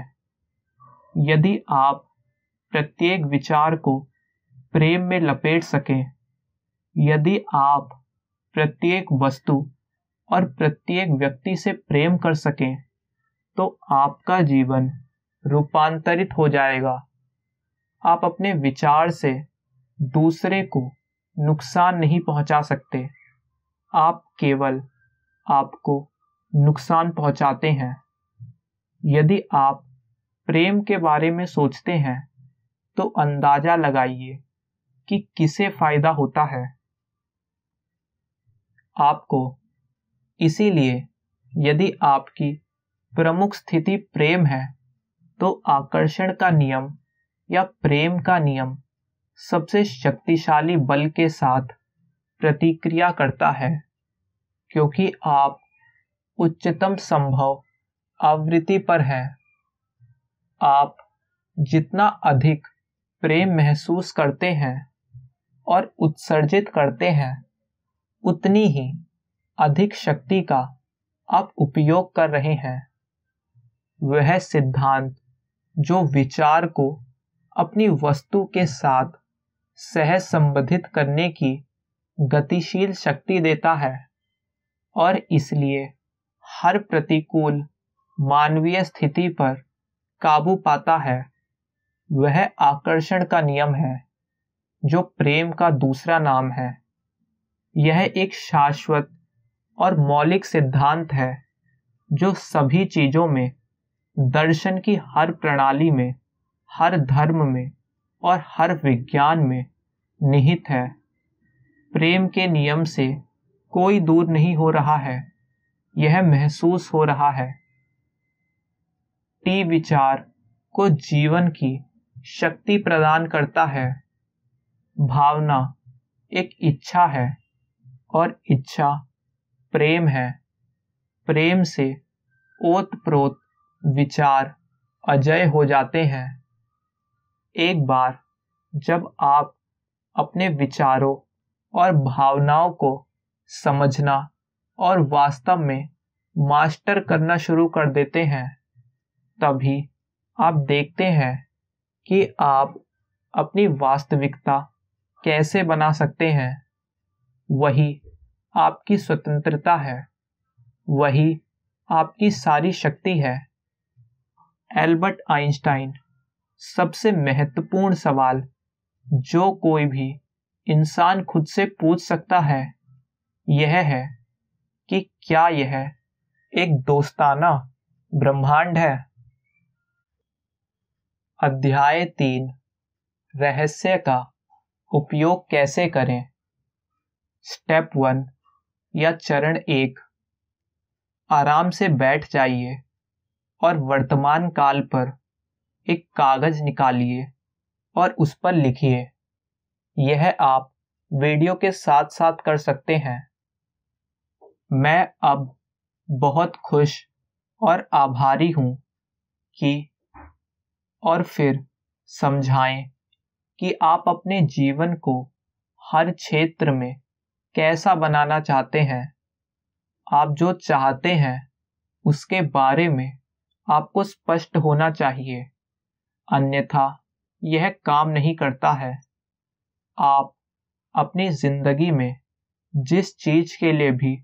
यदि आप प्रत्येक विचार को प्रेम में लपेट सकें यदि आप प्रत्येक वस्तु और प्रत्येक व्यक्ति से प्रेम कर सकें तो आपका जीवन रूपांतरित हो जाएगा आप अपने विचार से दूसरे को नुकसान नहीं पहुंचा सकते आप केवल आपको नुकसान पहुंचाते हैं यदि आप प्रेम के बारे में सोचते हैं तो अंदाजा लगाइए कि किसे फायदा होता है आपको इसीलिए यदि आपकी प्रमुख स्थिति प्रेम है तो आकर्षण का नियम या प्रेम का नियम सबसे शक्तिशाली बल के साथ प्रतिक्रिया करता है क्योंकि आप उच्चतम संभव आवृत्ति पर हैं आप जितना अधिक प्रेम महसूस करते हैं और उत्सर्जित करते हैं उतनी ही अधिक शक्ति का आप उपयोग कर रहे हैं वह सिद्धांत जो विचार को अपनी वस्तु के साथ सह संबंधित करने की गतिशील शक्ति देता है और इसलिए हर प्रतिकूल मानवीय स्थिति पर काबू पाता है वह आकर्षण का नियम है जो प्रेम का दूसरा नाम है यह एक शाश्वत और मौलिक सिद्धांत है जो सभी चीजों में दर्शन की हर प्रणाली में हर धर्म में और हर विज्ञान में निहित है प्रेम के नियम से कोई दूर नहीं हो रहा है यह महसूस हो रहा है टी विचार को जीवन की शक्ति प्रदान करता है भावना एक इच्छा है और इच्छा प्रेम है प्रेम से ओत प्रोत विचार अजय हो जाते हैं एक बार जब आप अपने विचारों और भावनाओं को समझना और वास्तव में मास्टर करना शुरू कर देते हैं तभी आप देखते हैं कि आप अपनी वास्तविकता कैसे बना सकते हैं वही आपकी स्वतंत्रता है वही आपकी सारी शक्ति है एल्बर्ट आइंस्टाइन सबसे महत्वपूर्ण सवाल जो कोई भी इंसान खुद से पूछ सकता है यह है कि क्या यह एक दोस्ताना ब्रह्मांड है अध्याय तीन रहस्य का उपयोग कैसे करें स्टेप वन या चरण एक आराम से बैठ जाइए और वर्तमान काल पर एक कागज निकालिए और उस पर लिखिए यह आप वीडियो के साथ साथ कर सकते हैं मैं अब बहुत खुश और आभारी हूं कि और फिर समझाएं कि आप अपने जीवन को हर क्षेत्र में कैसा बनाना चाहते हैं आप जो चाहते हैं उसके बारे में आपको स्पष्ट होना चाहिए अन्यथा यह काम नहीं करता है आप अपनी जिंदगी में जिस चीज के लिए भी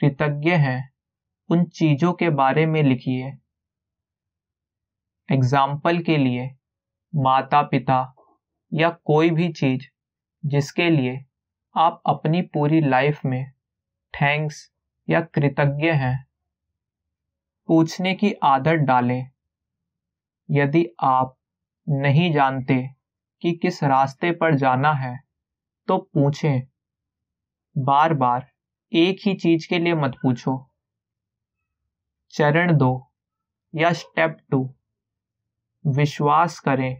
कृतज्ञ हैं उन चीजों के बारे में लिखिए एग्जाम्पल के लिए माता पिता या कोई भी चीज जिसके लिए आप अपनी पूरी लाइफ में थैंक्स या कृतज्ञ हैं पूछने की आदत डालें यदि आप नहीं जानते कि किस रास्ते पर जाना है तो पूछें बार बार एक ही चीज के लिए मत पूछो चरण दो या स्टेप टू विश्वास करें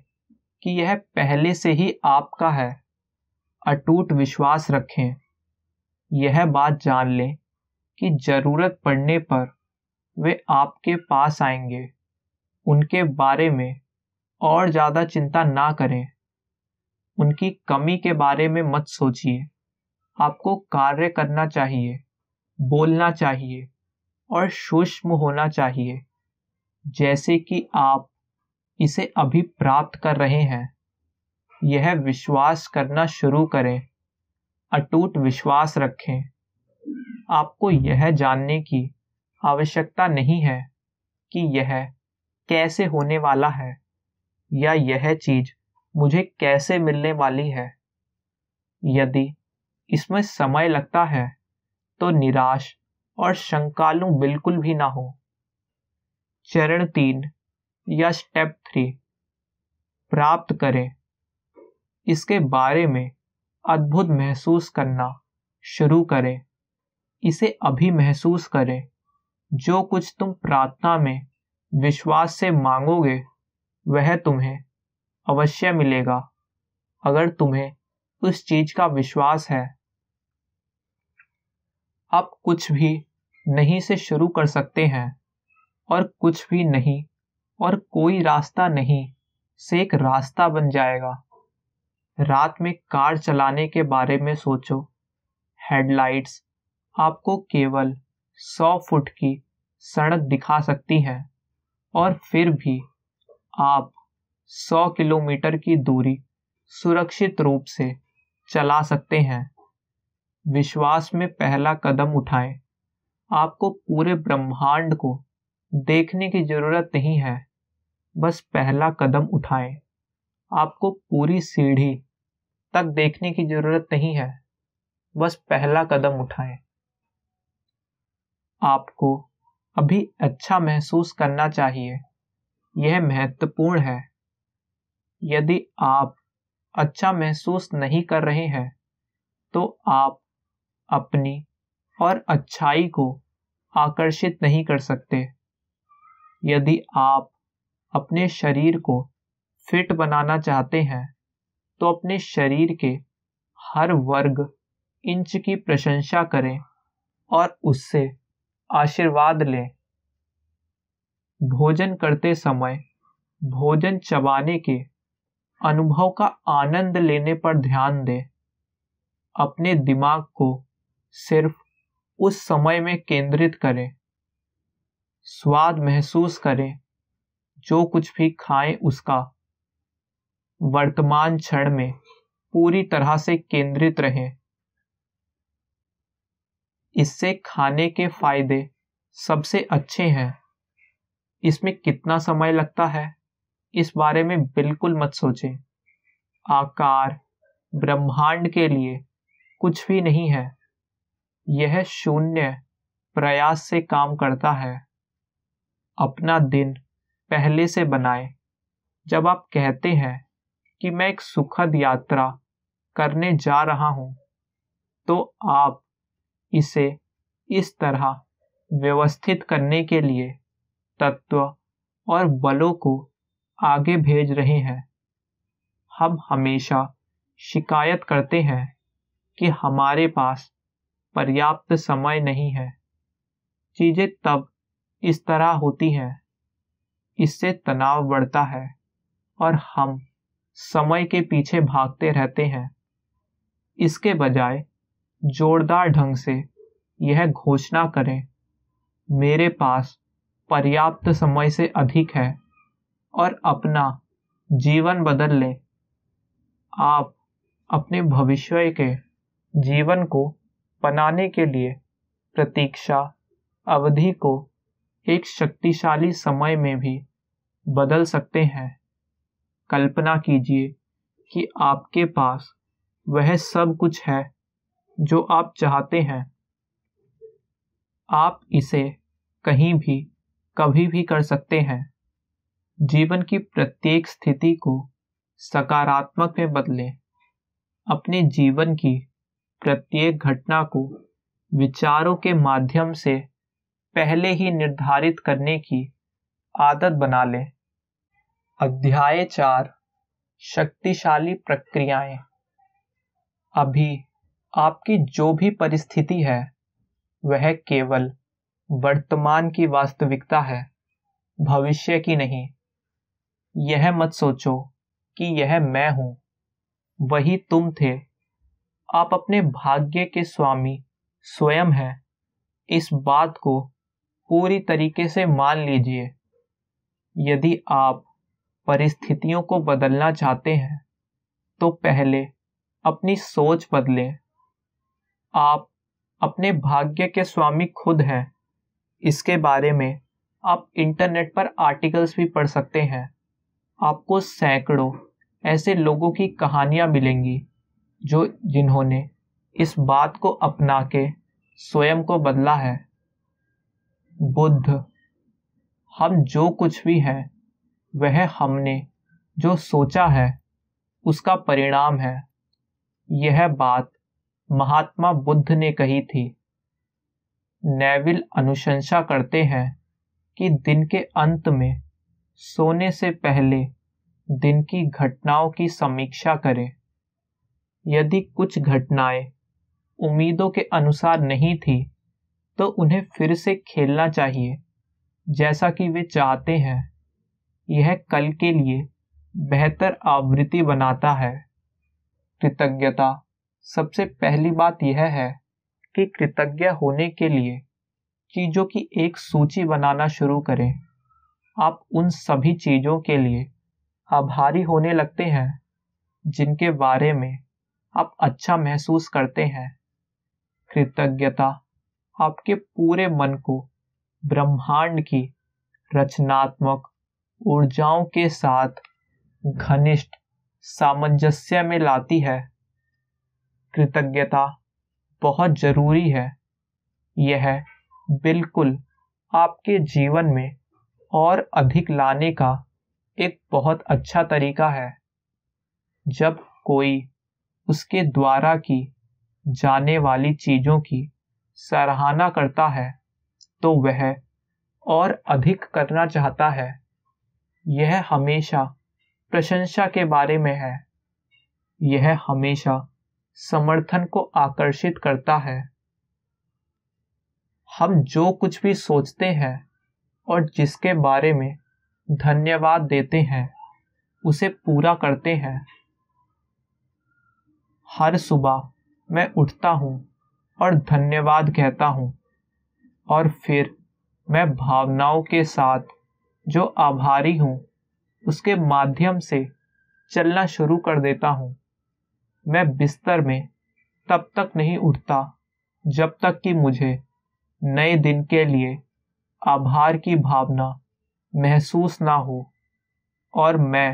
कि यह पहले से ही आपका है अटूट विश्वास रखें यह बात जान लें कि जरूरत पड़ने पर वे आपके पास आएंगे उनके बारे में और ज़्यादा चिंता ना करें उनकी कमी के बारे में मत सोचिए आपको कार्य करना चाहिए बोलना चाहिए और सूक्ष्म होना चाहिए जैसे कि आप इसे अभी प्राप्त कर रहे हैं यह विश्वास करना शुरू करें अटूट विश्वास रखें आपको यह जानने की आवश्यकता नहीं है कि यह कैसे होने वाला है या यह चीज मुझे कैसे मिलने वाली है यदि इसमें समय लगता है तो निराश और शंकालु बिल्कुल भी ना हो चरण तीन या स्टेप थ्री प्राप्त करें इसके बारे में अद्भुत महसूस करना शुरू करें इसे अभी महसूस करें जो कुछ तुम प्रार्थना में विश्वास से मांगोगे वह तुम्हें अवश्य मिलेगा अगर तुम्हें उस चीज का विश्वास है आप कुछ भी नहीं से शुरू कर सकते हैं और कुछ भी नहीं और कोई रास्ता नहीं से एक रास्ता बन जाएगा रात में कार चलाने के बारे में सोचो हेडलाइट्स आपको केवल सौ फुट की सड़क दिखा सकती है और फिर भी आप सौ किलोमीटर की दूरी सुरक्षित रूप से चला सकते हैं विश्वास में पहला कदम उठाएं आपको पूरे ब्रह्मांड को देखने की ज़रूरत नहीं है बस पहला कदम उठाएं आपको पूरी सीढ़ी तक देखने की ज़रूरत नहीं है बस पहला कदम उठाएं आपको अभी अच्छा महसूस करना चाहिए यह महत्वपूर्ण है यदि आप अच्छा महसूस नहीं कर रहे हैं तो आप अपनी और अच्छाई को आकर्षित नहीं कर सकते यदि आप अपने शरीर को फिट बनाना चाहते हैं तो अपने शरीर के हर वर्ग इंच की प्रशंसा करें और उससे आशीर्वाद लें भोजन करते समय भोजन चबाने के अनुभव का आनंद लेने पर ध्यान दें अपने दिमाग को सिर्फ उस समय में केंद्रित करें स्वाद महसूस करें जो कुछ भी खाएं उसका वर्तमान क्षण में पूरी तरह से केंद्रित रहें इससे खाने के फायदे सबसे अच्छे हैं इसमें कितना समय लगता है इस बारे में बिल्कुल मत सोचें आकार ब्रह्मांड के लिए कुछ भी नहीं है यह शून्य प्रयास से काम करता है अपना दिन पहले से बनाए जब आप कहते हैं कि मैं एक सुखद यात्रा करने जा रहा हूं तो आप इसे इस तरह व्यवस्थित करने के लिए तत्व और बलों को आगे भेज रहे हैं हम हमेशा शिकायत करते हैं कि हमारे पास पर्याप्त समय नहीं है चीज़ें तब इस तरह होती हैं इससे तनाव बढ़ता है और हम समय के पीछे भागते रहते हैं इसके बजाय जोरदार ढंग से यह घोषणा करें मेरे पास पर्याप्त समय से अधिक है और अपना जीवन बदल लें आप अपने भविष्य के जीवन को बनाने के लिए प्रतीक्षा अवधि को एक शक्तिशाली समय में भी बदल सकते हैं कल्पना कीजिए कि आपके पास वह सब कुछ है जो आप चाहते हैं आप इसे कहीं भी कभी भी कर सकते हैं जीवन की प्रत्येक स्थिति को सकारात्मक में बदलें अपने जीवन की प्रत्येक घटना को विचारों के माध्यम से पहले ही निर्धारित करने की आदत बना लें अध्याय चार शक्तिशाली प्रक्रियाएं अभी आपकी जो भी परिस्थिति है वह केवल वर्तमान की वास्तविकता है भविष्य की नहीं यह मत सोचो कि यह मैं हूं वही तुम थे आप अपने भाग्य के स्वामी स्वयं हैं इस बात को पूरी तरीके से मान लीजिए यदि आप परिस्थितियों को बदलना चाहते हैं तो पहले अपनी सोच बदलें आप अपने भाग्य के स्वामी खुद हैं इसके बारे में आप इंटरनेट पर आर्टिकल्स भी पढ़ सकते हैं आपको सैकड़ों ऐसे लोगों की कहानियाँ मिलेंगी जो जिन्होंने इस बात को अपना के स्वयं को बदला है बुद्ध हम जो कुछ भी हैं वह हमने जो सोचा है उसका परिणाम है यह बात महात्मा बुद्ध ने कही थी नेविल अनुशंसा करते हैं कि दिन के अंत में सोने से पहले दिन की घटनाओं की समीक्षा करें यदि कुछ घटनाएं उम्मीदों के अनुसार नहीं थी तो उन्हें फिर से खेलना चाहिए जैसा कि वे चाहते हैं यह कल के लिए बेहतर आवृत्ति बनाता है कृतज्ञता सबसे पहली बात यह है कि कृतज्ञ होने के लिए चीज़ों की एक सूची बनाना शुरू करें आप उन सभी चीज़ों के लिए आभारी होने लगते हैं जिनके बारे में आप अच्छा महसूस करते हैं कृतज्ञता आपके पूरे मन को ब्रह्मांड की रचनात्मक ऊर्जाओं के साथ घनिष्ठ सामंजस्य में लाती है कृतज्ञता बहुत ज़रूरी है यह बिल्कुल आपके जीवन में और अधिक लाने का एक बहुत अच्छा तरीका है जब कोई उसके द्वारा की जाने वाली चीज़ों की सराहना करता है तो वह और अधिक करना चाहता है यह हमेशा प्रशंसा के बारे में है यह हमेशा समर्थन को आकर्षित करता है हम जो कुछ भी सोचते हैं और जिसके बारे में धन्यवाद देते हैं उसे पूरा करते हैं हर सुबह मैं उठता हूँ और धन्यवाद कहता हूँ और फिर मैं भावनाओं के साथ जो आभारी हूँ उसके माध्यम से चलना शुरू कर देता हूँ मैं बिस्तर में तब तक नहीं उठता जब तक कि मुझे नए दिन के लिए आभार की भावना महसूस ना हो और मैं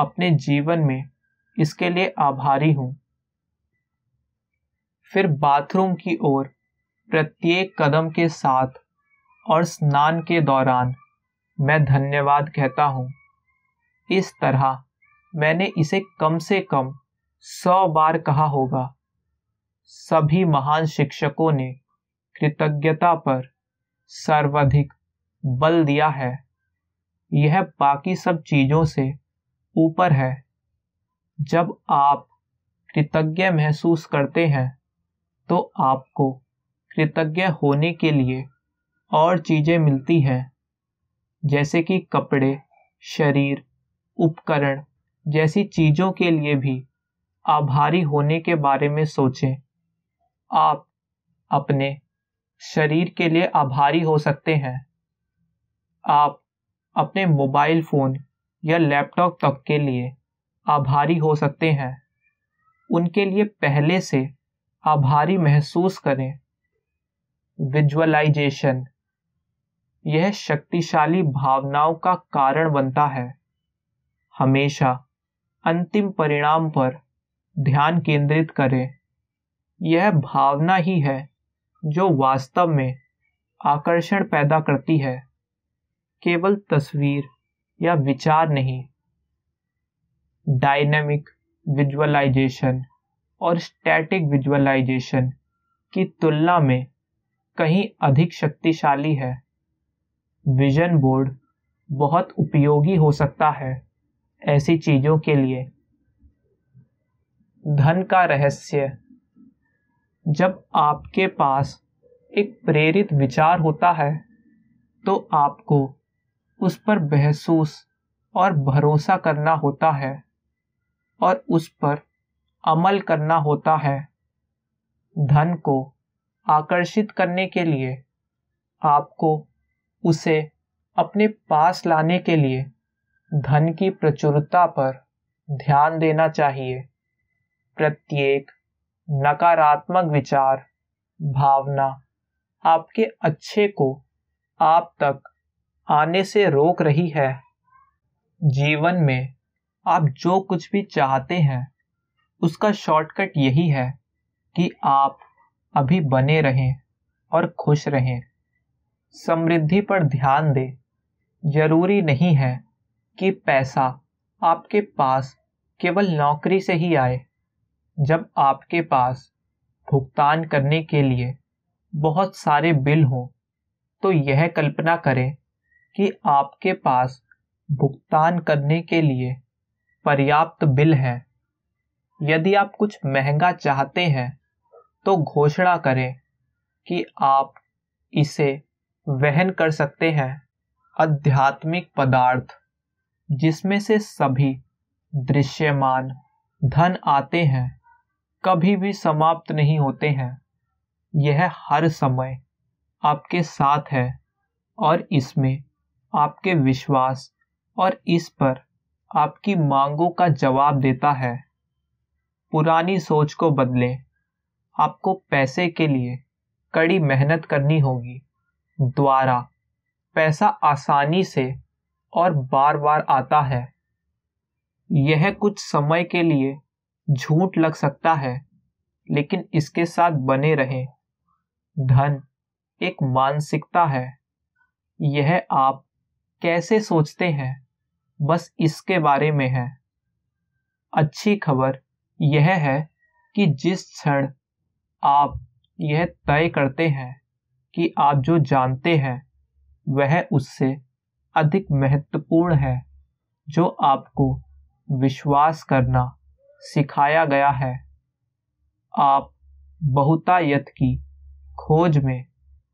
अपने जीवन में इसके लिए आभारी हूँ फिर बाथरूम की ओर प्रत्येक कदम के साथ और स्नान के दौरान मैं धन्यवाद कहता हूँ इस तरह मैंने इसे कम से कम सौ बार कहा होगा सभी महान शिक्षकों ने कृतज्ञता पर सर्वाधिक बल दिया है यह बाकी सब चीज़ों से ऊपर है जब आप कृतज्ञ महसूस करते हैं तो आपको कृतज्ञ होने के लिए और चीज़ें मिलती हैं जैसे कि कपड़े शरीर उपकरण जैसी चीज़ों के लिए भी आभारी होने के बारे में सोचें आप अपने शरीर के लिए आभारी हो सकते हैं आप अपने मोबाइल फ़ोन या लैपटॉप तक के लिए आभारी हो सकते हैं उनके लिए पहले से आभारी महसूस करें विजुअलाइजेशन यह शक्तिशाली भावनाओं का कारण बनता है हमेशा अंतिम परिणाम पर ध्यान केंद्रित करें यह भावना ही है जो वास्तव में आकर्षण पैदा करती है केवल तस्वीर या विचार नहीं डायनेमिक विजुअलाइजेशन और स्टैटिक विजुअलाइजेशन की तुलना में कहीं अधिक शक्तिशाली है विजन बोर्ड बहुत उपयोगी हो सकता है ऐसी चीज़ों के लिए धन का रहस्य जब आपके पास एक प्रेरित विचार होता है तो आपको उस पर महसूस और भरोसा करना होता है और उस पर अमल करना होता है धन को आकर्षित करने के लिए आपको उसे अपने पास लाने के लिए धन की प्रचुरता पर ध्यान देना चाहिए प्रत्येक नकारात्मक विचार भावना आपके अच्छे को आप तक आने से रोक रही है जीवन में आप जो कुछ भी चाहते हैं उसका शॉर्टकट यही है कि आप अभी बने रहें और खुश रहें समृद्धि पर ध्यान दें जरूरी नहीं है कि पैसा आपके पास केवल नौकरी से ही आए जब आपके पास भुगतान करने के लिए बहुत सारे बिल हों तो यह कल्पना करें कि आपके पास भुगतान करने के लिए पर्याप्त बिल हैं यदि आप कुछ महंगा चाहते हैं तो घोषणा करें कि आप इसे वहन कर सकते हैं आध्यात्मिक पदार्थ जिसमें से सभी दृश्यमान धन आते हैं कभी भी समाप्त नहीं होते हैं यह हर समय आपके साथ है और इसमें आपके विश्वास और इस पर आपकी मांगों का जवाब देता है पुरानी सोच को बदलें आपको पैसे के लिए कड़ी मेहनत करनी होगी द्वारा पैसा आसानी से और बार बार आता है यह कुछ समय के लिए झूठ लग सकता है लेकिन इसके साथ बने रहें धन एक मानसिकता है यह आप कैसे सोचते हैं बस इसके बारे में है अच्छी खबर यह है कि जिस क्षण आप यह तय करते हैं कि आप जो जानते हैं वह उससे अधिक महत्वपूर्ण है जो आपको विश्वास करना सिखाया गया है आप बहुतायत की खोज में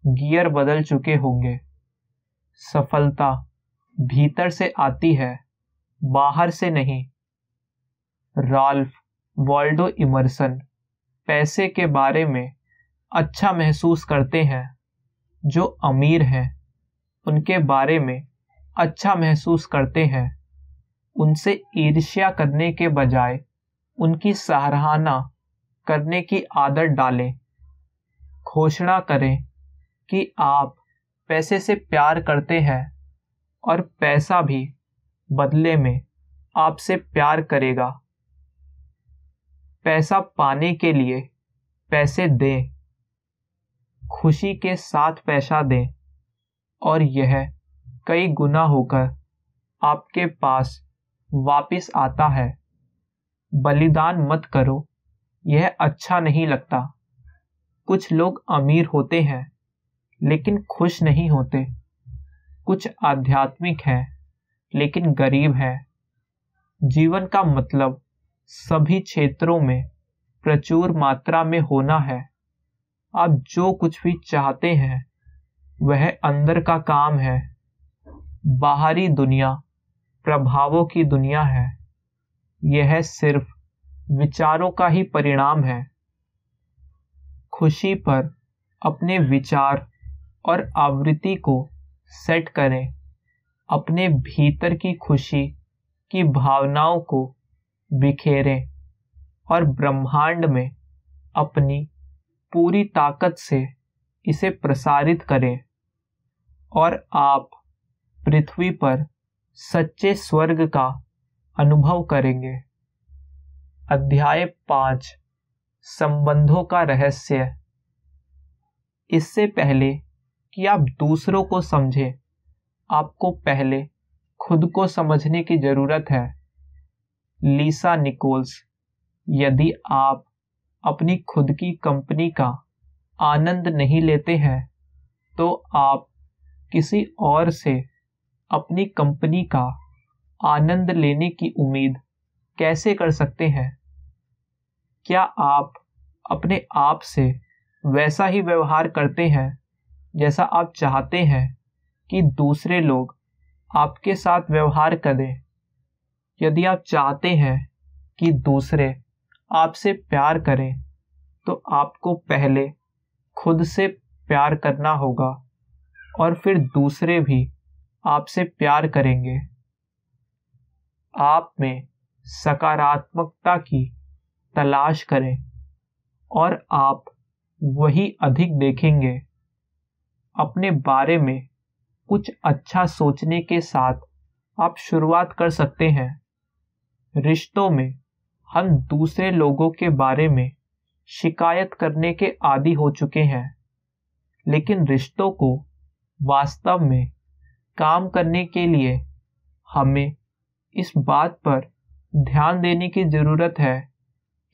गियर बदल चुके होंगे सफलता भीतर से आती है बाहर से नहीं राल्फ वॉल्डो इमरसन पैसे के बारे में अच्छा महसूस करते हैं जो अमीर हैं उनके बारे में अच्छा महसूस करते हैं उनसे ईर्ष्या करने के बजाय उनकी सराहना करने की आदत डालें घोषणा करें कि आप पैसे से प्यार करते हैं और पैसा भी बदले में आपसे प्यार करेगा पैसा पाने के लिए पैसे दें खुशी के साथ पैसा दें और यह कई गुना होकर आपके पास वापस आता है बलिदान मत करो यह अच्छा नहीं लगता कुछ लोग अमीर होते हैं लेकिन खुश नहीं होते कुछ आध्यात्मिक हैं लेकिन गरीब हैं जीवन का मतलब सभी क्षेत्रों में प्रचुर मात्रा में होना है आप जो कुछ भी चाहते हैं वह अंदर का काम है बाहरी दुनिया प्रभावों की दुनिया है यह सिर्फ विचारों का ही परिणाम है खुशी पर अपने विचार और आवृत्ति को सेट करें अपने भीतर की खुशी की भावनाओं को बिखेरें और ब्रह्मांड में अपनी पूरी ताकत से इसे प्रसारित करें और आप पृथ्वी पर सच्चे स्वर्ग का अनुभव करेंगे अध्याय पांच संबंधों का रहस्य इससे पहले कि आप दूसरों को समझें आपको पहले खुद को समझने की ज़रूरत है लीसा निकोल्स यदि आप अपनी खुद की कंपनी का आनंद नहीं लेते हैं तो आप किसी और से अपनी कंपनी का आनंद लेने की उम्मीद कैसे कर सकते हैं क्या आप अपने आप से वैसा ही व्यवहार करते हैं जैसा आप चाहते हैं कि दूसरे लोग आपके साथ व्यवहार करें यदि आप चाहते हैं कि दूसरे आपसे प्यार करें तो आपको पहले खुद से प्यार करना होगा और फिर दूसरे भी आपसे प्यार करेंगे आप में सकारात्मकता की तलाश करें और आप वही अधिक देखेंगे अपने बारे में कुछ अच्छा सोचने के साथ आप शुरुआत कर सकते हैं रिश्तों में हम दूसरे लोगों के बारे में शिकायत करने के आदि हो चुके हैं लेकिन रिश्तों को वास्तव में काम करने के लिए हमें इस बात पर ध्यान देने की ज़रूरत है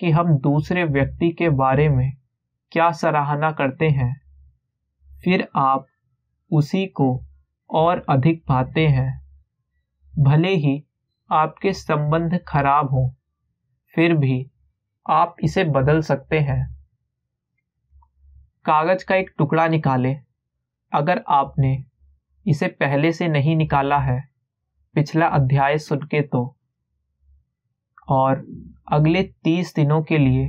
कि हम दूसरे व्यक्ति के बारे में क्या सराहना करते हैं फिर आप उसी को और अधिक पाते हैं भले ही आपके संबंध खराब हों फिर भी आप इसे बदल सकते हैं कागज का एक टुकड़ा निकालें अगर आपने इसे पहले से नहीं निकाला है पिछला अध्याय सुन के तो और अगले तीस दिनों के लिए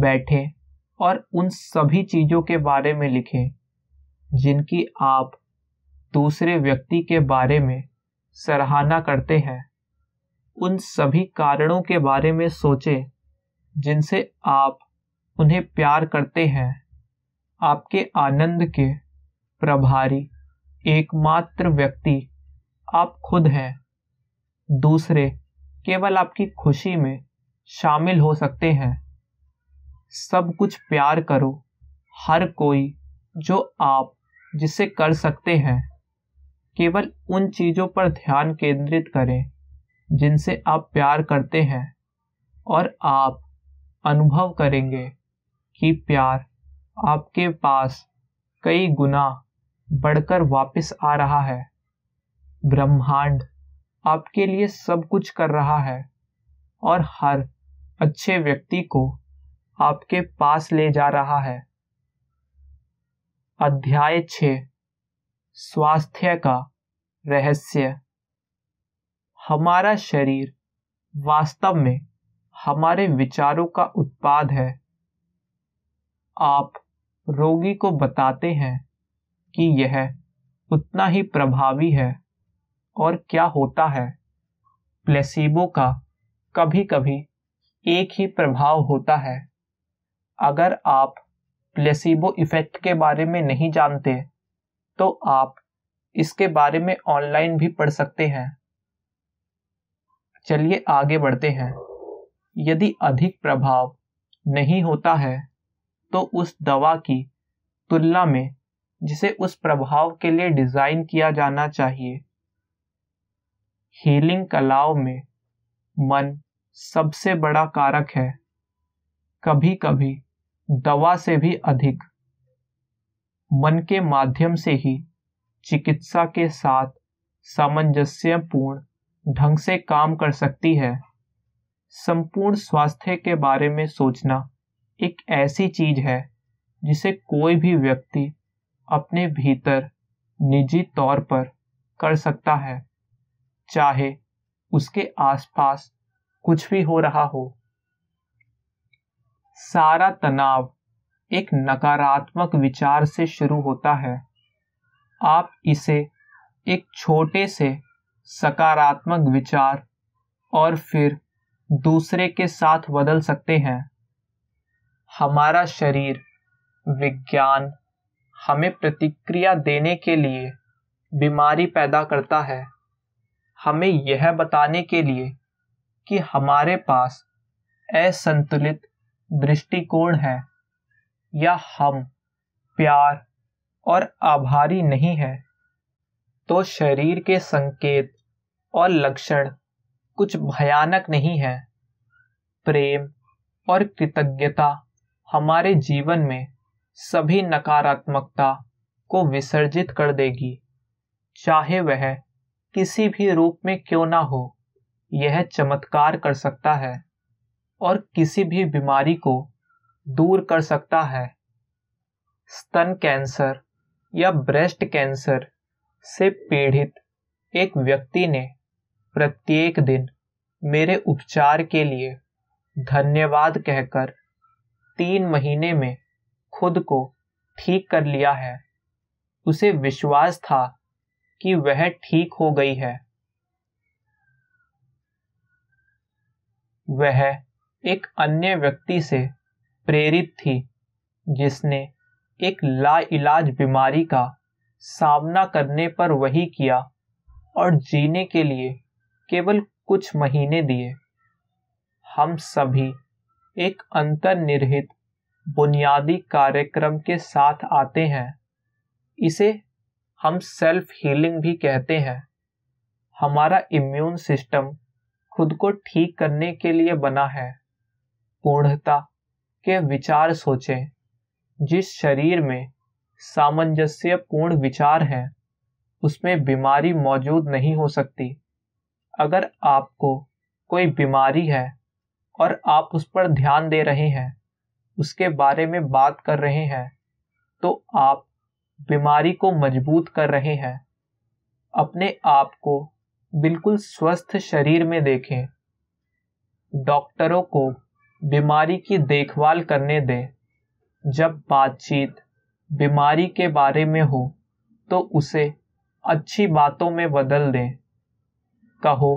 बैठे और उन सभी चीज़ों के बारे में लिखें जिनकी आप दूसरे व्यक्ति के बारे में सराहना करते हैं उन सभी कारणों के बारे में सोचें जिनसे आप उन्हें प्यार करते हैं आपके आनंद के प्रभारी एकमात्र व्यक्ति आप खुद हैं दूसरे केवल आपकी खुशी में शामिल हो सकते हैं सब कुछ प्यार करो हर कोई जो आप जिसे कर सकते हैं केवल उन चीज़ों पर ध्यान केंद्रित करें जिनसे आप प्यार करते हैं और आप अनुभव करेंगे कि प्यार आपके पास कई गुना बढ़कर वापस आ रहा है ब्रह्मांड आपके लिए सब कुछ कर रहा है और हर अच्छे व्यक्ति को आपके पास ले जा रहा है अध्याय छ स्वास्थ्य का रहस्य हमारा शरीर वास्तव में हमारे विचारों का उत्पाद है आप रोगी को बताते हैं कि यह उतना ही प्रभावी है और क्या होता है प्लेसिबो का कभी कभी एक ही प्रभाव होता है अगर आप प्लेसिबो इफेक्ट के बारे में नहीं जानते तो आप इसके बारे में ऑनलाइन भी पढ़ सकते हैं चलिए आगे बढ़ते हैं यदि अधिक प्रभाव नहीं होता है तो उस दवा की तुलना में जिसे उस प्रभाव के लिए डिज़ाइन किया जाना चाहिए हीलिंग कलाओं में मन सबसे बड़ा कारक है कभी कभी दवा से भी अधिक मन के माध्यम से ही चिकित्सा के साथ सामंजस्यपूर्ण ढंग से काम कर सकती है संपूर्ण स्वास्थ्य के बारे में सोचना एक ऐसी चीज है जिसे कोई भी व्यक्ति अपने भीतर निजी तौर पर कर सकता है चाहे उसके आसपास कुछ भी हो रहा हो सारा तनाव एक नकारात्मक विचार से शुरू होता है आप इसे एक छोटे से सकारात्मक विचार और फिर दूसरे के साथ बदल सकते हैं हमारा शरीर विज्ञान हमें प्रतिक्रिया देने के लिए बीमारी पैदा करता है हमें यह बताने के लिए कि हमारे पास असंतुलित दृष्टिकोण है या हम प्यार और आभारी नहीं है तो शरीर के संकेत और लक्षण कुछ भयानक नहीं है प्रेम और कृतज्ञता हमारे जीवन में सभी नकारात्मकता को विसर्जित कर देगी चाहे वह किसी भी रूप में क्यों ना हो यह चमत्कार कर सकता है और किसी भी बीमारी को दूर कर सकता है स्तन कैंसर या ब्रेस्ट कैंसर से पीड़ित एक व्यक्ति ने प्रत्येक दिन मेरे उपचार के लिए धन्यवाद कहकर तीन महीने में खुद को ठीक कर लिया है उसे विश्वास था कि वह ठीक हो गई है वह एक अन्य व्यक्ति से प्रेरित थी जिसने एक लाइलाज बीमारी का सामना करने पर वही किया और जीने के लिए केवल कुछ महीने दिए हम सभी एक अंतर्निहित बुनियादी कार्यक्रम के साथ आते हैं इसे हम सेल्फ हीलिंग भी कहते हैं हमारा इम्यून सिस्टम खुद को ठीक करने के लिए बना है पूर्णता के विचार सोचें जिस शरीर में सामंजस्यपूर्ण विचार हैं उसमें बीमारी मौजूद नहीं हो सकती अगर आपको कोई बीमारी है और आप उस पर ध्यान दे रहे हैं उसके बारे में बात कर रहे हैं तो आप बीमारी को मजबूत कर रहे हैं अपने आप को बिल्कुल स्वस्थ शरीर में देखें डॉक्टरों को बीमारी की देखभाल करने दें जब बातचीत बीमारी के बारे में हो तो उसे अच्छी बातों में बदल दें कहो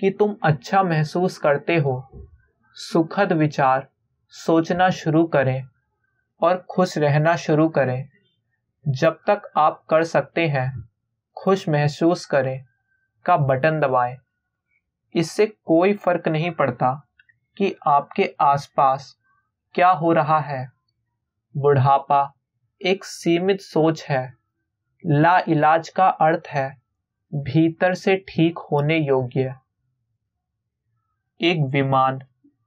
कि तुम अच्छा महसूस करते हो सुखद विचार सोचना शुरू करें और खुश रहना शुरू करें जब तक आप कर सकते हैं खुश महसूस करें का बटन दबाएं। इससे कोई फर्क नहीं पड़ता कि आपके आसपास क्या हो रहा है बुढ़ापा एक सीमित सोच है ला इलाज का अर्थ है भीतर से ठीक होने योग्य एक विमान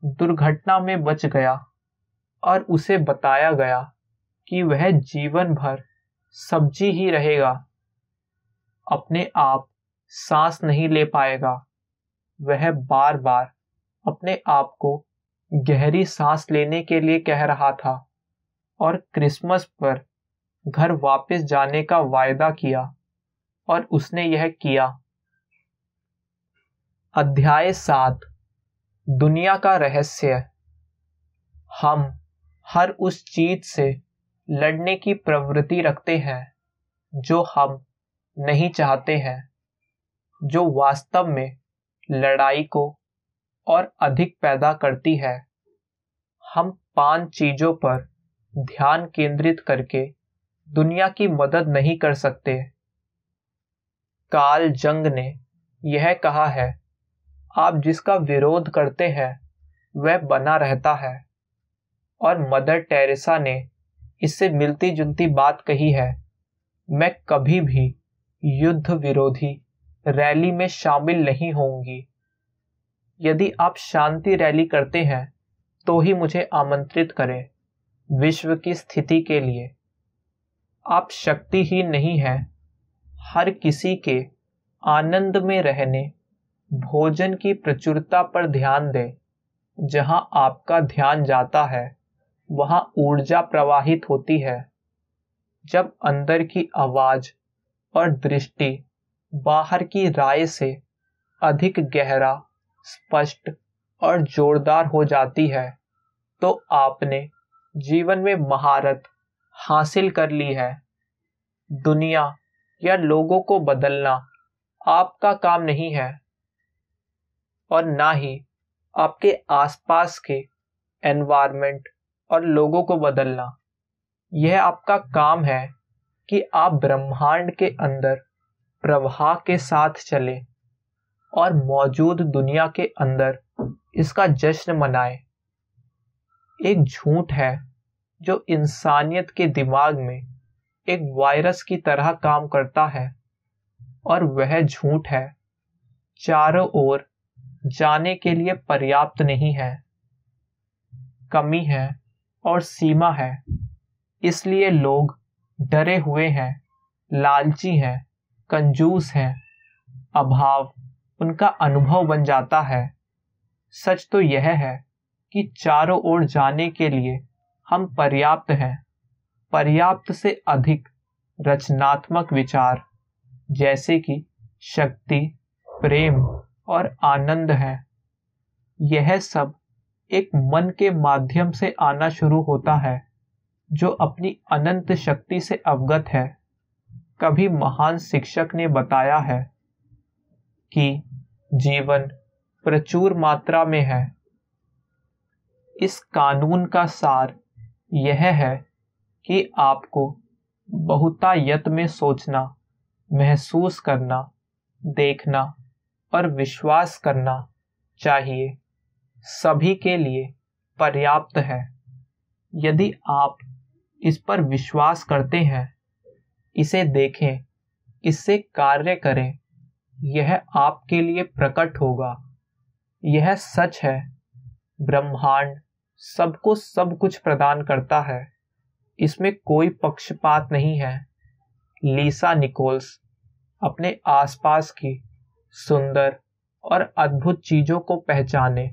दुर्घटना में बच गया और उसे बताया गया कि वह जीवन भर सब्जी ही रहेगा अपने आप सांस नहीं ले पाएगा वह बार बार अपने आप को गहरी सांस लेने के लिए कह रहा था और क्रिसमस पर घर वापस जाने का वायदा किया और उसने यह किया अध्याय सात दुनिया का रहस्य हम हर उस चीज से लड़ने की प्रवृत्ति रखते हैं जो हम नहीं चाहते हैं जो वास्तव में लड़ाई को और अधिक पैदा करती है हम पांच चीजों पर ध्यान केंद्रित करके दुनिया की मदद नहीं कर सकते काल जंग ने यह कहा है आप जिसका विरोध करते हैं वह बना रहता है और मदर टेरेसा ने इससे मिलती जुलती बात कही है मैं कभी भी युद्ध विरोधी रैली में शामिल नहीं होंगी यदि आप शांति रैली करते हैं तो ही मुझे आमंत्रित करें विश्व की स्थिति के लिए आप शक्ति ही नहीं है हर किसी के आनंद में रहने भोजन की प्रचुरता पर ध्यान दें जहां आपका ध्यान जाता है वहां ऊर्जा प्रवाहित होती है जब अंदर की आवाज और दृष्टि बाहर की राय से अधिक गहरा स्पष्ट और जोरदार हो जाती है तो आपने जीवन में महारत हासिल कर ली है दुनिया या लोगों को बदलना आपका काम नहीं है और ना ही आपके आसपास के एनवायरनमेंट और लोगों को बदलना यह आपका काम है कि आप ब्रह्मांड के अंदर प्रवाह के साथ चले और मौजूद दुनिया के अंदर इसका जश्न मनाए एक झूठ है जो इंसानियत के दिमाग में एक वायरस की तरह काम करता है और वह झूठ है चारों ओर जाने के लिए पर्याप्त नहीं है कमी है और सीमा है इसलिए लोग डरे हुए हैं लालची हैं कंजूस हैं अभाव उनका अनुभव बन जाता है सच तो यह है कि चारों ओर जाने के लिए हम पर्याप्त हैं पर्याप्त से अधिक रचनात्मक विचार जैसे कि शक्ति प्रेम और आनंद है यह सब एक मन के माध्यम से आना शुरू होता है जो अपनी अनंत शक्ति से अवगत है कभी महान शिक्षक ने बताया है कि जीवन प्रचुर मात्रा में है इस कानून का सार यह है कि आपको बहुतायत में सोचना महसूस करना देखना और विश्वास करना चाहिए सभी के लिए पर्याप्त है यदि आप इस पर विश्वास करते हैं इसे देखें इससे कार्य करें यह आपके लिए प्रकट होगा यह सच है ब्रह्मांड सबको सब कुछ प्रदान करता है इसमें कोई पक्षपात नहीं है लीसा निकोल्स अपने आसपास की सुंदर और अद्भुत चीज़ों को पहचाने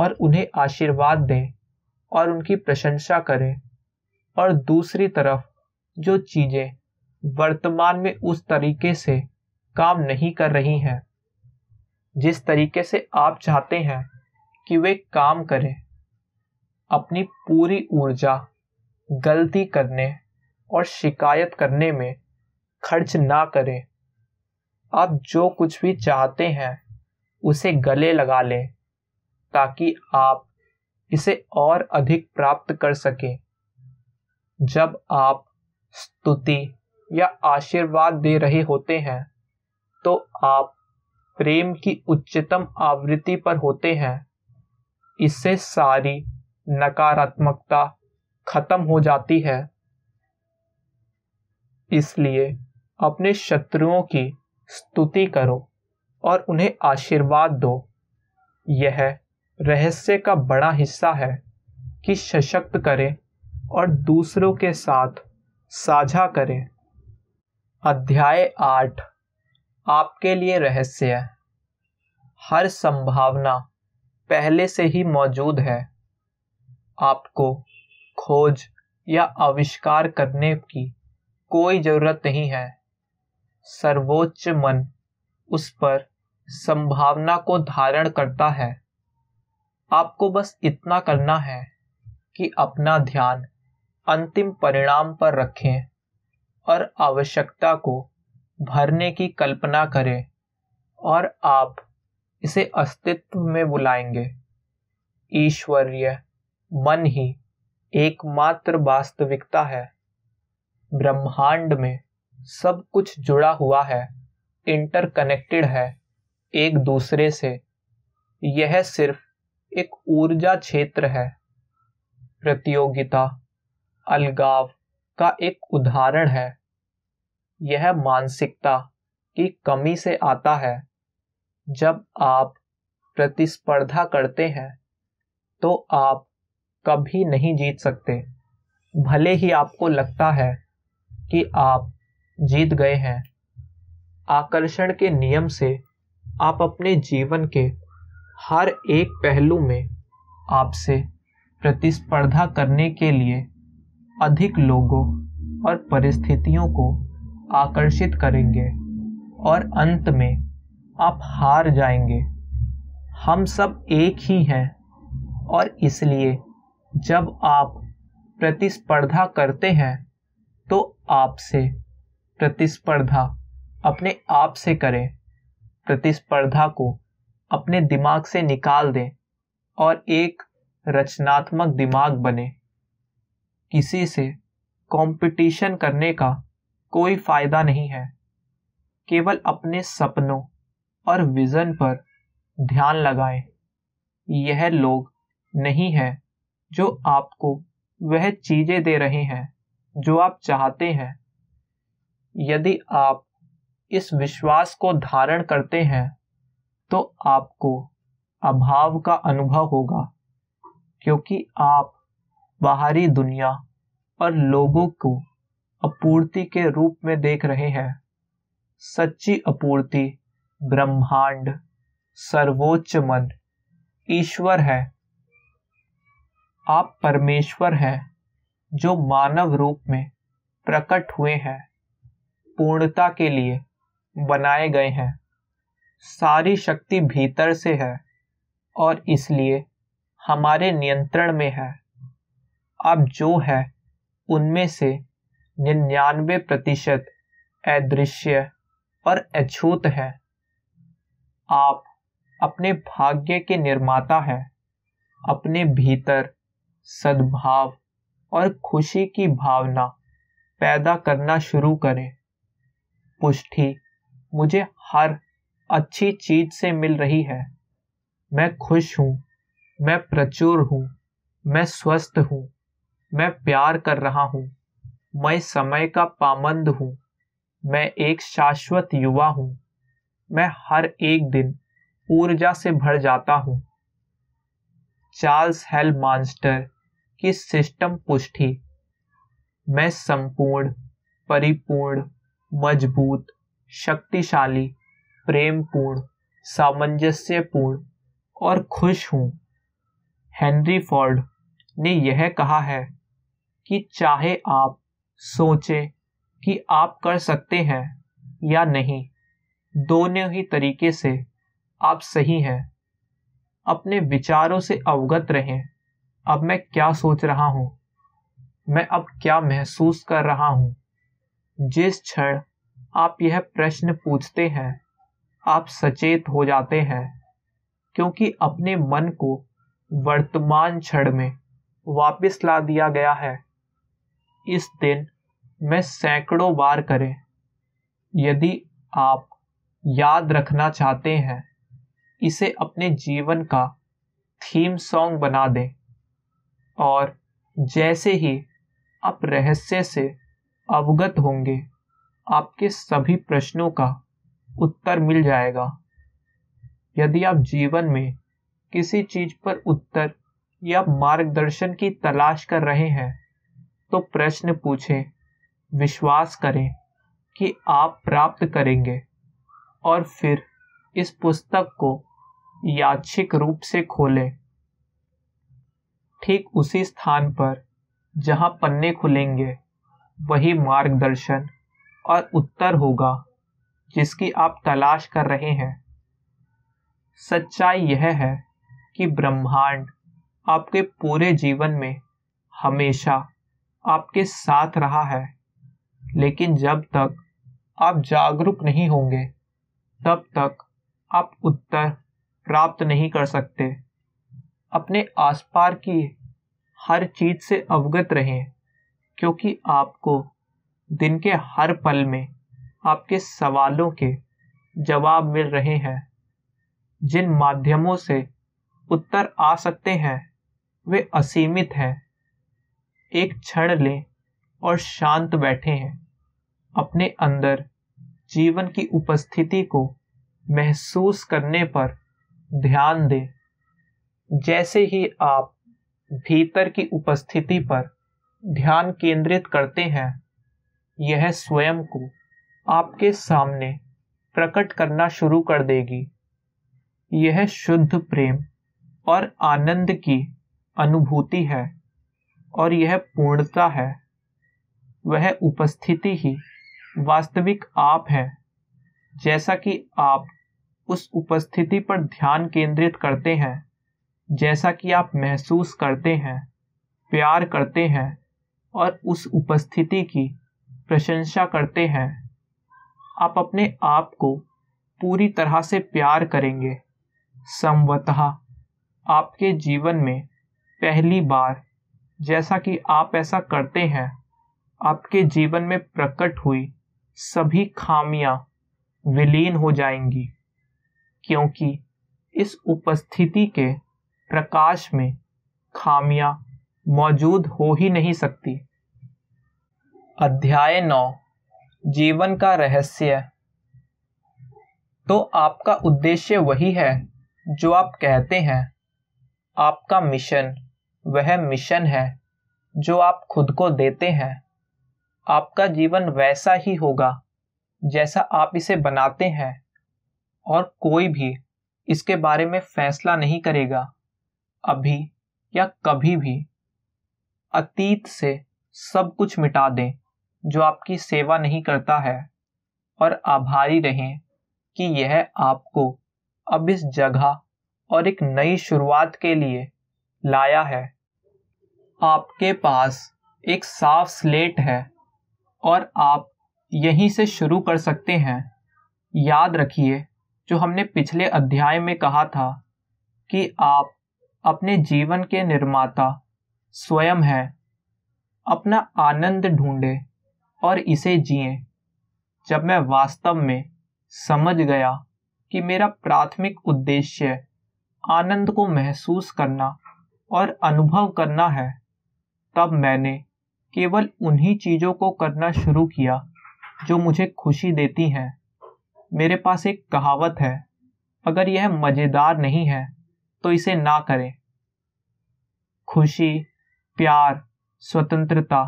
और उन्हें आशीर्वाद दें और उनकी प्रशंसा करें और दूसरी तरफ जो चीज़ें वर्तमान में उस तरीके से काम नहीं कर रही हैं जिस तरीके से आप चाहते हैं कि वे काम करें अपनी पूरी ऊर्जा गलती करने और शिकायत करने में खर्च ना करें आप जो कुछ भी चाहते हैं उसे गले लगा लें ताकि आप इसे और अधिक प्राप्त कर सकें जब आप स्तुति या आशीर्वाद दे रहे होते हैं तो आप प्रेम की उच्चतम आवृत्ति पर होते हैं इससे सारी नकारात्मकता खत्म हो जाती है इसलिए अपने शत्रुओं की स्तुति करो और उन्हें आशीर्वाद दो यह रहस्य का बड़ा हिस्सा है कि सशक्त करें और दूसरों के साथ साझा करें अध्याय आठ आपके लिए रहस्य है हर संभावना पहले से ही मौजूद है आपको खोज या आविष्कार करने की कोई ज़रूरत नहीं है सर्वोच्च मन उस पर संभावना को धारण करता है आपको बस इतना करना है कि अपना ध्यान अंतिम परिणाम पर रखें और आवश्यकता को भरने की कल्पना करें और आप इसे अस्तित्व में बुलाएंगे ईश्वरीय मन ही एकमात्र वास्तविकता है ब्रह्मांड में सब कुछ जुड़ा हुआ है इंटरकनेक्टेड है एक दूसरे से यह सिर्फ एक ऊर्जा क्षेत्र है प्रतियोगिता अलगाव का एक उदाहरण है यह मानसिकता की कमी से आता है जब आप प्रतिस्पर्धा करते हैं तो आप कभी नहीं जीत सकते भले ही आपको लगता है कि आप जीत गए हैं आकर्षण के नियम से आप अपने जीवन के हर एक पहलू में आपसे प्रतिस्पर्धा करने के लिए अधिक लोगों और परिस्थितियों को आकर्षित करेंगे और अंत में आप हार जाएंगे हम सब एक ही हैं और इसलिए जब आप प्रतिस्पर्धा करते हैं तो आपसे प्रतिस्पर्धा अपने आप से करें प्रतिस्पर्धा को अपने दिमाग से निकाल दें और एक रचनात्मक दिमाग बने किसी से कंपटीशन करने का कोई फायदा नहीं है केवल अपने सपनों और विजन पर ध्यान लगाएं यह लोग नहीं है जो आपको वह चीजें दे रहे हैं जो आप चाहते हैं यदि आप इस विश्वास को धारण करते हैं तो आपको अभाव का अनुभव होगा क्योंकि आप बाहरी दुनिया और लोगों को अपूर्ति के रूप में देख रहे हैं सच्ची अपूर्ति ब्रह्मांड सर्वोच्च मन ईश्वर है आप परमेश्वर हैं जो मानव रूप में प्रकट हुए हैं पूर्णता के लिए बनाए गए हैं सारी शक्ति भीतर से है और इसलिए हमारे नियंत्रण में है अब जो है उनमें से निन्यानवे प्रतिशत अदृश्य और अछूत है आप अपने भाग्य के निर्माता हैं अपने भीतर सद्भाव और खुशी की भावना पैदा करना शुरू करें पुष्टि मुझे हर अच्छी चीज से मिल रही है मैं खुश हूँ मैं प्रचुर हूँ मैं स्वस्थ हूँ मैं प्यार कर रहा हूँ मैं समय का पाबंद हूँ मैं एक शाश्वत युवा हूँ मैं हर एक दिन ऊर्जा से भर जाता हूँ चार्ल्स हेल मॉन्स्टर की सिस्टम पुष्टि मैं संपूर्ण परिपूर्ण मजबूत शक्तिशाली प्रेम पूर्ण सामंजस्यपूर्ण और खुश हूँ हेनरी फोर्ड ने यह कहा है कि चाहे आप सोचें कि आप कर सकते हैं या नहीं दोनों ही तरीके से आप सही हैं अपने विचारों से अवगत रहें अब मैं क्या सोच रहा हूँ मैं अब क्या महसूस कर रहा हूँ जिस क्षण आप यह प्रश्न पूछते हैं आप सचेत हो जाते हैं क्योंकि अपने मन को वर्तमान क्षण में वापस ला दिया गया है इस दिन में सैकड़ों बार करें यदि आप याद रखना चाहते हैं इसे अपने जीवन का थीम सॉन्ग बना दें और जैसे ही आप रहस्य से अवगत होंगे आपके सभी प्रश्नों का उत्तर मिल जाएगा यदि आप जीवन में किसी चीज पर उत्तर या मार्गदर्शन की तलाश कर रहे हैं तो प्रश्न पूछें विश्वास करें कि आप प्राप्त करेंगे और फिर इस पुस्तक को याचिक रूप से खोलें ठीक उसी स्थान पर जहां पन्ने खुलेंगे वही मार्गदर्शन और उत्तर होगा जिसकी आप तलाश कर रहे हैं सच्चाई यह है कि ब्रह्मांड आपके पूरे जीवन में हमेशा आपके साथ रहा है लेकिन जब तक आप जागरूक नहीं होंगे तब तक आप उत्तर प्राप्त नहीं कर सकते अपने आसपार की हर चीज से अवगत रहें क्योंकि आपको दिन के हर पल में आपके सवालों के जवाब मिल रहे हैं जिन माध्यमों से उत्तर आ सकते हैं वे असीमित हैं एक क्षण लें और शांत बैठे हैं अपने अंदर जीवन की उपस्थिति को महसूस करने पर ध्यान दें जैसे ही आप भीतर की उपस्थिति पर ध्यान केंद्रित करते हैं यह स्वयं को आपके सामने प्रकट करना शुरू कर देगी यह शुद्ध प्रेम और आनंद की अनुभूति है और यह पूर्णता है वह उपस्थिति ही वास्तविक आप है जैसा कि आप उस उपस्थिति पर ध्यान केंद्रित करते हैं जैसा कि आप महसूस करते हैं प्यार करते हैं और उस उपस्थिति की प्रशंसा करते हैं आप अपने आप को पूरी तरह से प्यार करेंगे संवतः आपके जीवन में पहली बार जैसा कि आप ऐसा करते हैं आपके जीवन में प्रकट हुई सभी खामियां विलीन हो जाएंगी क्योंकि इस उपस्थिति के प्रकाश में खामियां मौजूद हो ही नहीं सकती अध्याय नौ जीवन का रहस्य तो आपका उद्देश्य वही है जो आप कहते हैं आपका मिशन वह मिशन है जो आप खुद को देते हैं आपका जीवन वैसा ही होगा जैसा आप इसे बनाते हैं और कोई भी इसके बारे में फैसला नहीं करेगा अभी या कभी भी अतीत से सब कुछ मिटा दें जो आपकी सेवा नहीं करता है और आभारी रहें कि यह आपको अब इस जगह और एक नई शुरुआत के लिए लाया है आपके पास एक साफ स्लेट है और आप यहीं से शुरू कर सकते हैं याद रखिए जो हमने पिछले अध्याय में कहा था कि आप अपने जीवन के निर्माता स्वयं हैं अपना आनंद ढूंढें और इसे जिए जब मैं वास्तव में समझ गया कि मेरा प्राथमिक उद्देश्य आनंद को महसूस करना और अनुभव करना है तब मैंने केवल उन्हीं चीज़ों को करना शुरू किया जो मुझे खुशी देती हैं मेरे पास एक कहावत है अगर यह मज़ेदार नहीं है तो इसे ना करें खुशी प्यार स्वतंत्रता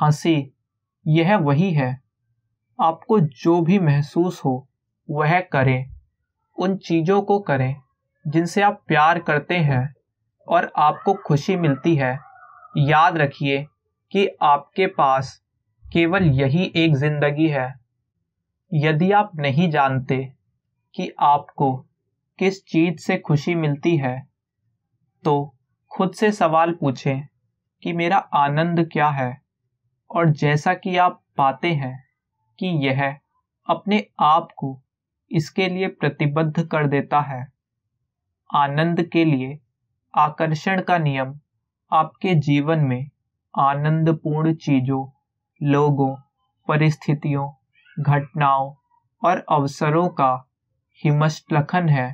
हंसी यह वही है आपको जो भी महसूस हो वह करें उन चीज़ों को करें जिनसे आप प्यार करते हैं और आपको खुशी मिलती है याद रखिए कि आपके पास केवल यही एक ज़िंदगी है यदि आप नहीं जानते कि आपको किस चीज़ से खुशी मिलती है तो खुद से सवाल पूछें कि मेरा आनंद क्या है और जैसा कि आप पाते हैं कि यह अपने आप को इसके लिए प्रतिबद्ध कर देता है आनंद के लिए आकर्षण का नियम आपके जीवन में आनंदपूर्ण चीजों लोगों परिस्थितियों घटनाओं और अवसरों का हिमस्खलन है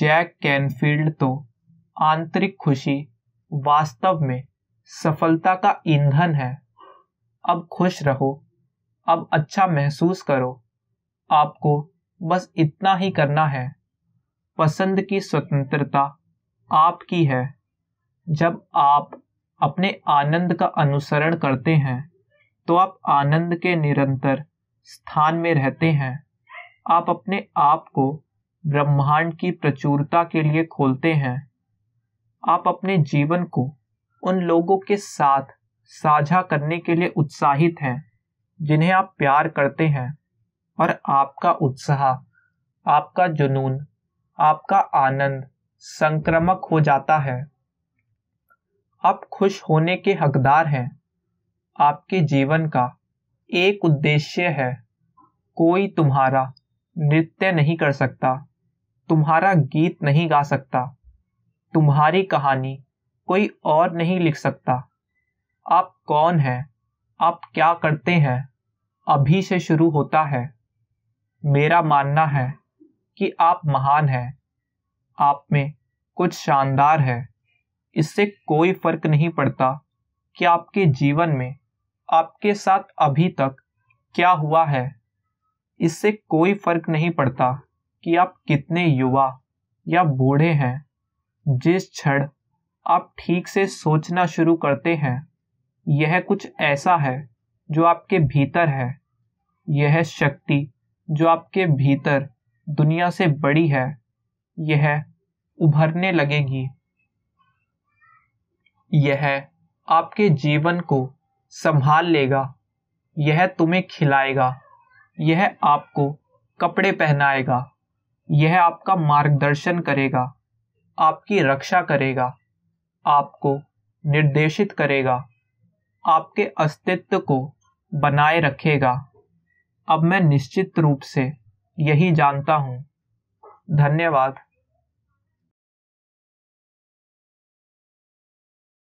जैक कैनफील्ड तो आंतरिक खुशी वास्तव में सफलता का ईंधन है अब खुश रहो अब अच्छा महसूस करो आपको बस इतना ही करना है पसंद की स्वतंत्रता आपकी है जब आप अपने आनंद का अनुसरण करते हैं तो आप आनंद के निरंतर स्थान में रहते हैं आप अपने आप को ब्रह्मांड की प्रचुरता के लिए खोलते हैं आप अपने जीवन को उन लोगों के साथ साझा करने के लिए उत्साहित हैं जिन्हें आप प्यार करते हैं और आपका उत्साह आपका जुनून आपका आनंद संक्रमक हो जाता है आप खुश होने के हकदार हैं आपके जीवन का एक उद्देश्य है कोई तुम्हारा नृत्य नहीं कर सकता तुम्हारा गीत नहीं गा सकता तुम्हारी कहानी कोई और नहीं लिख सकता आप कौन हैं आप क्या करते हैं अभी से शुरू होता है मेरा मानना है कि आप महान हैं आप में कुछ शानदार है इससे कोई फर्क नहीं पड़ता कि आपके जीवन में आपके साथ अभी तक क्या हुआ है इससे कोई फर्क नहीं पड़ता कि आप कितने युवा या बूढ़े हैं जिस क्षण आप ठीक से सोचना शुरू करते हैं यह कुछ ऐसा है जो आपके भीतर है यह शक्ति जो आपके भीतर दुनिया से बड़ी है यह उभरने लगेगी यह आपके जीवन को संभाल लेगा यह तुम्हें खिलाएगा यह आपको कपड़े पहनाएगा यह आपका मार्गदर्शन करेगा आपकी रक्षा करेगा आपको निर्देशित करेगा आपके अस्तित्व को बनाए रखेगा अब मैं निश्चित रूप से यही जानता हूँ धन्यवाद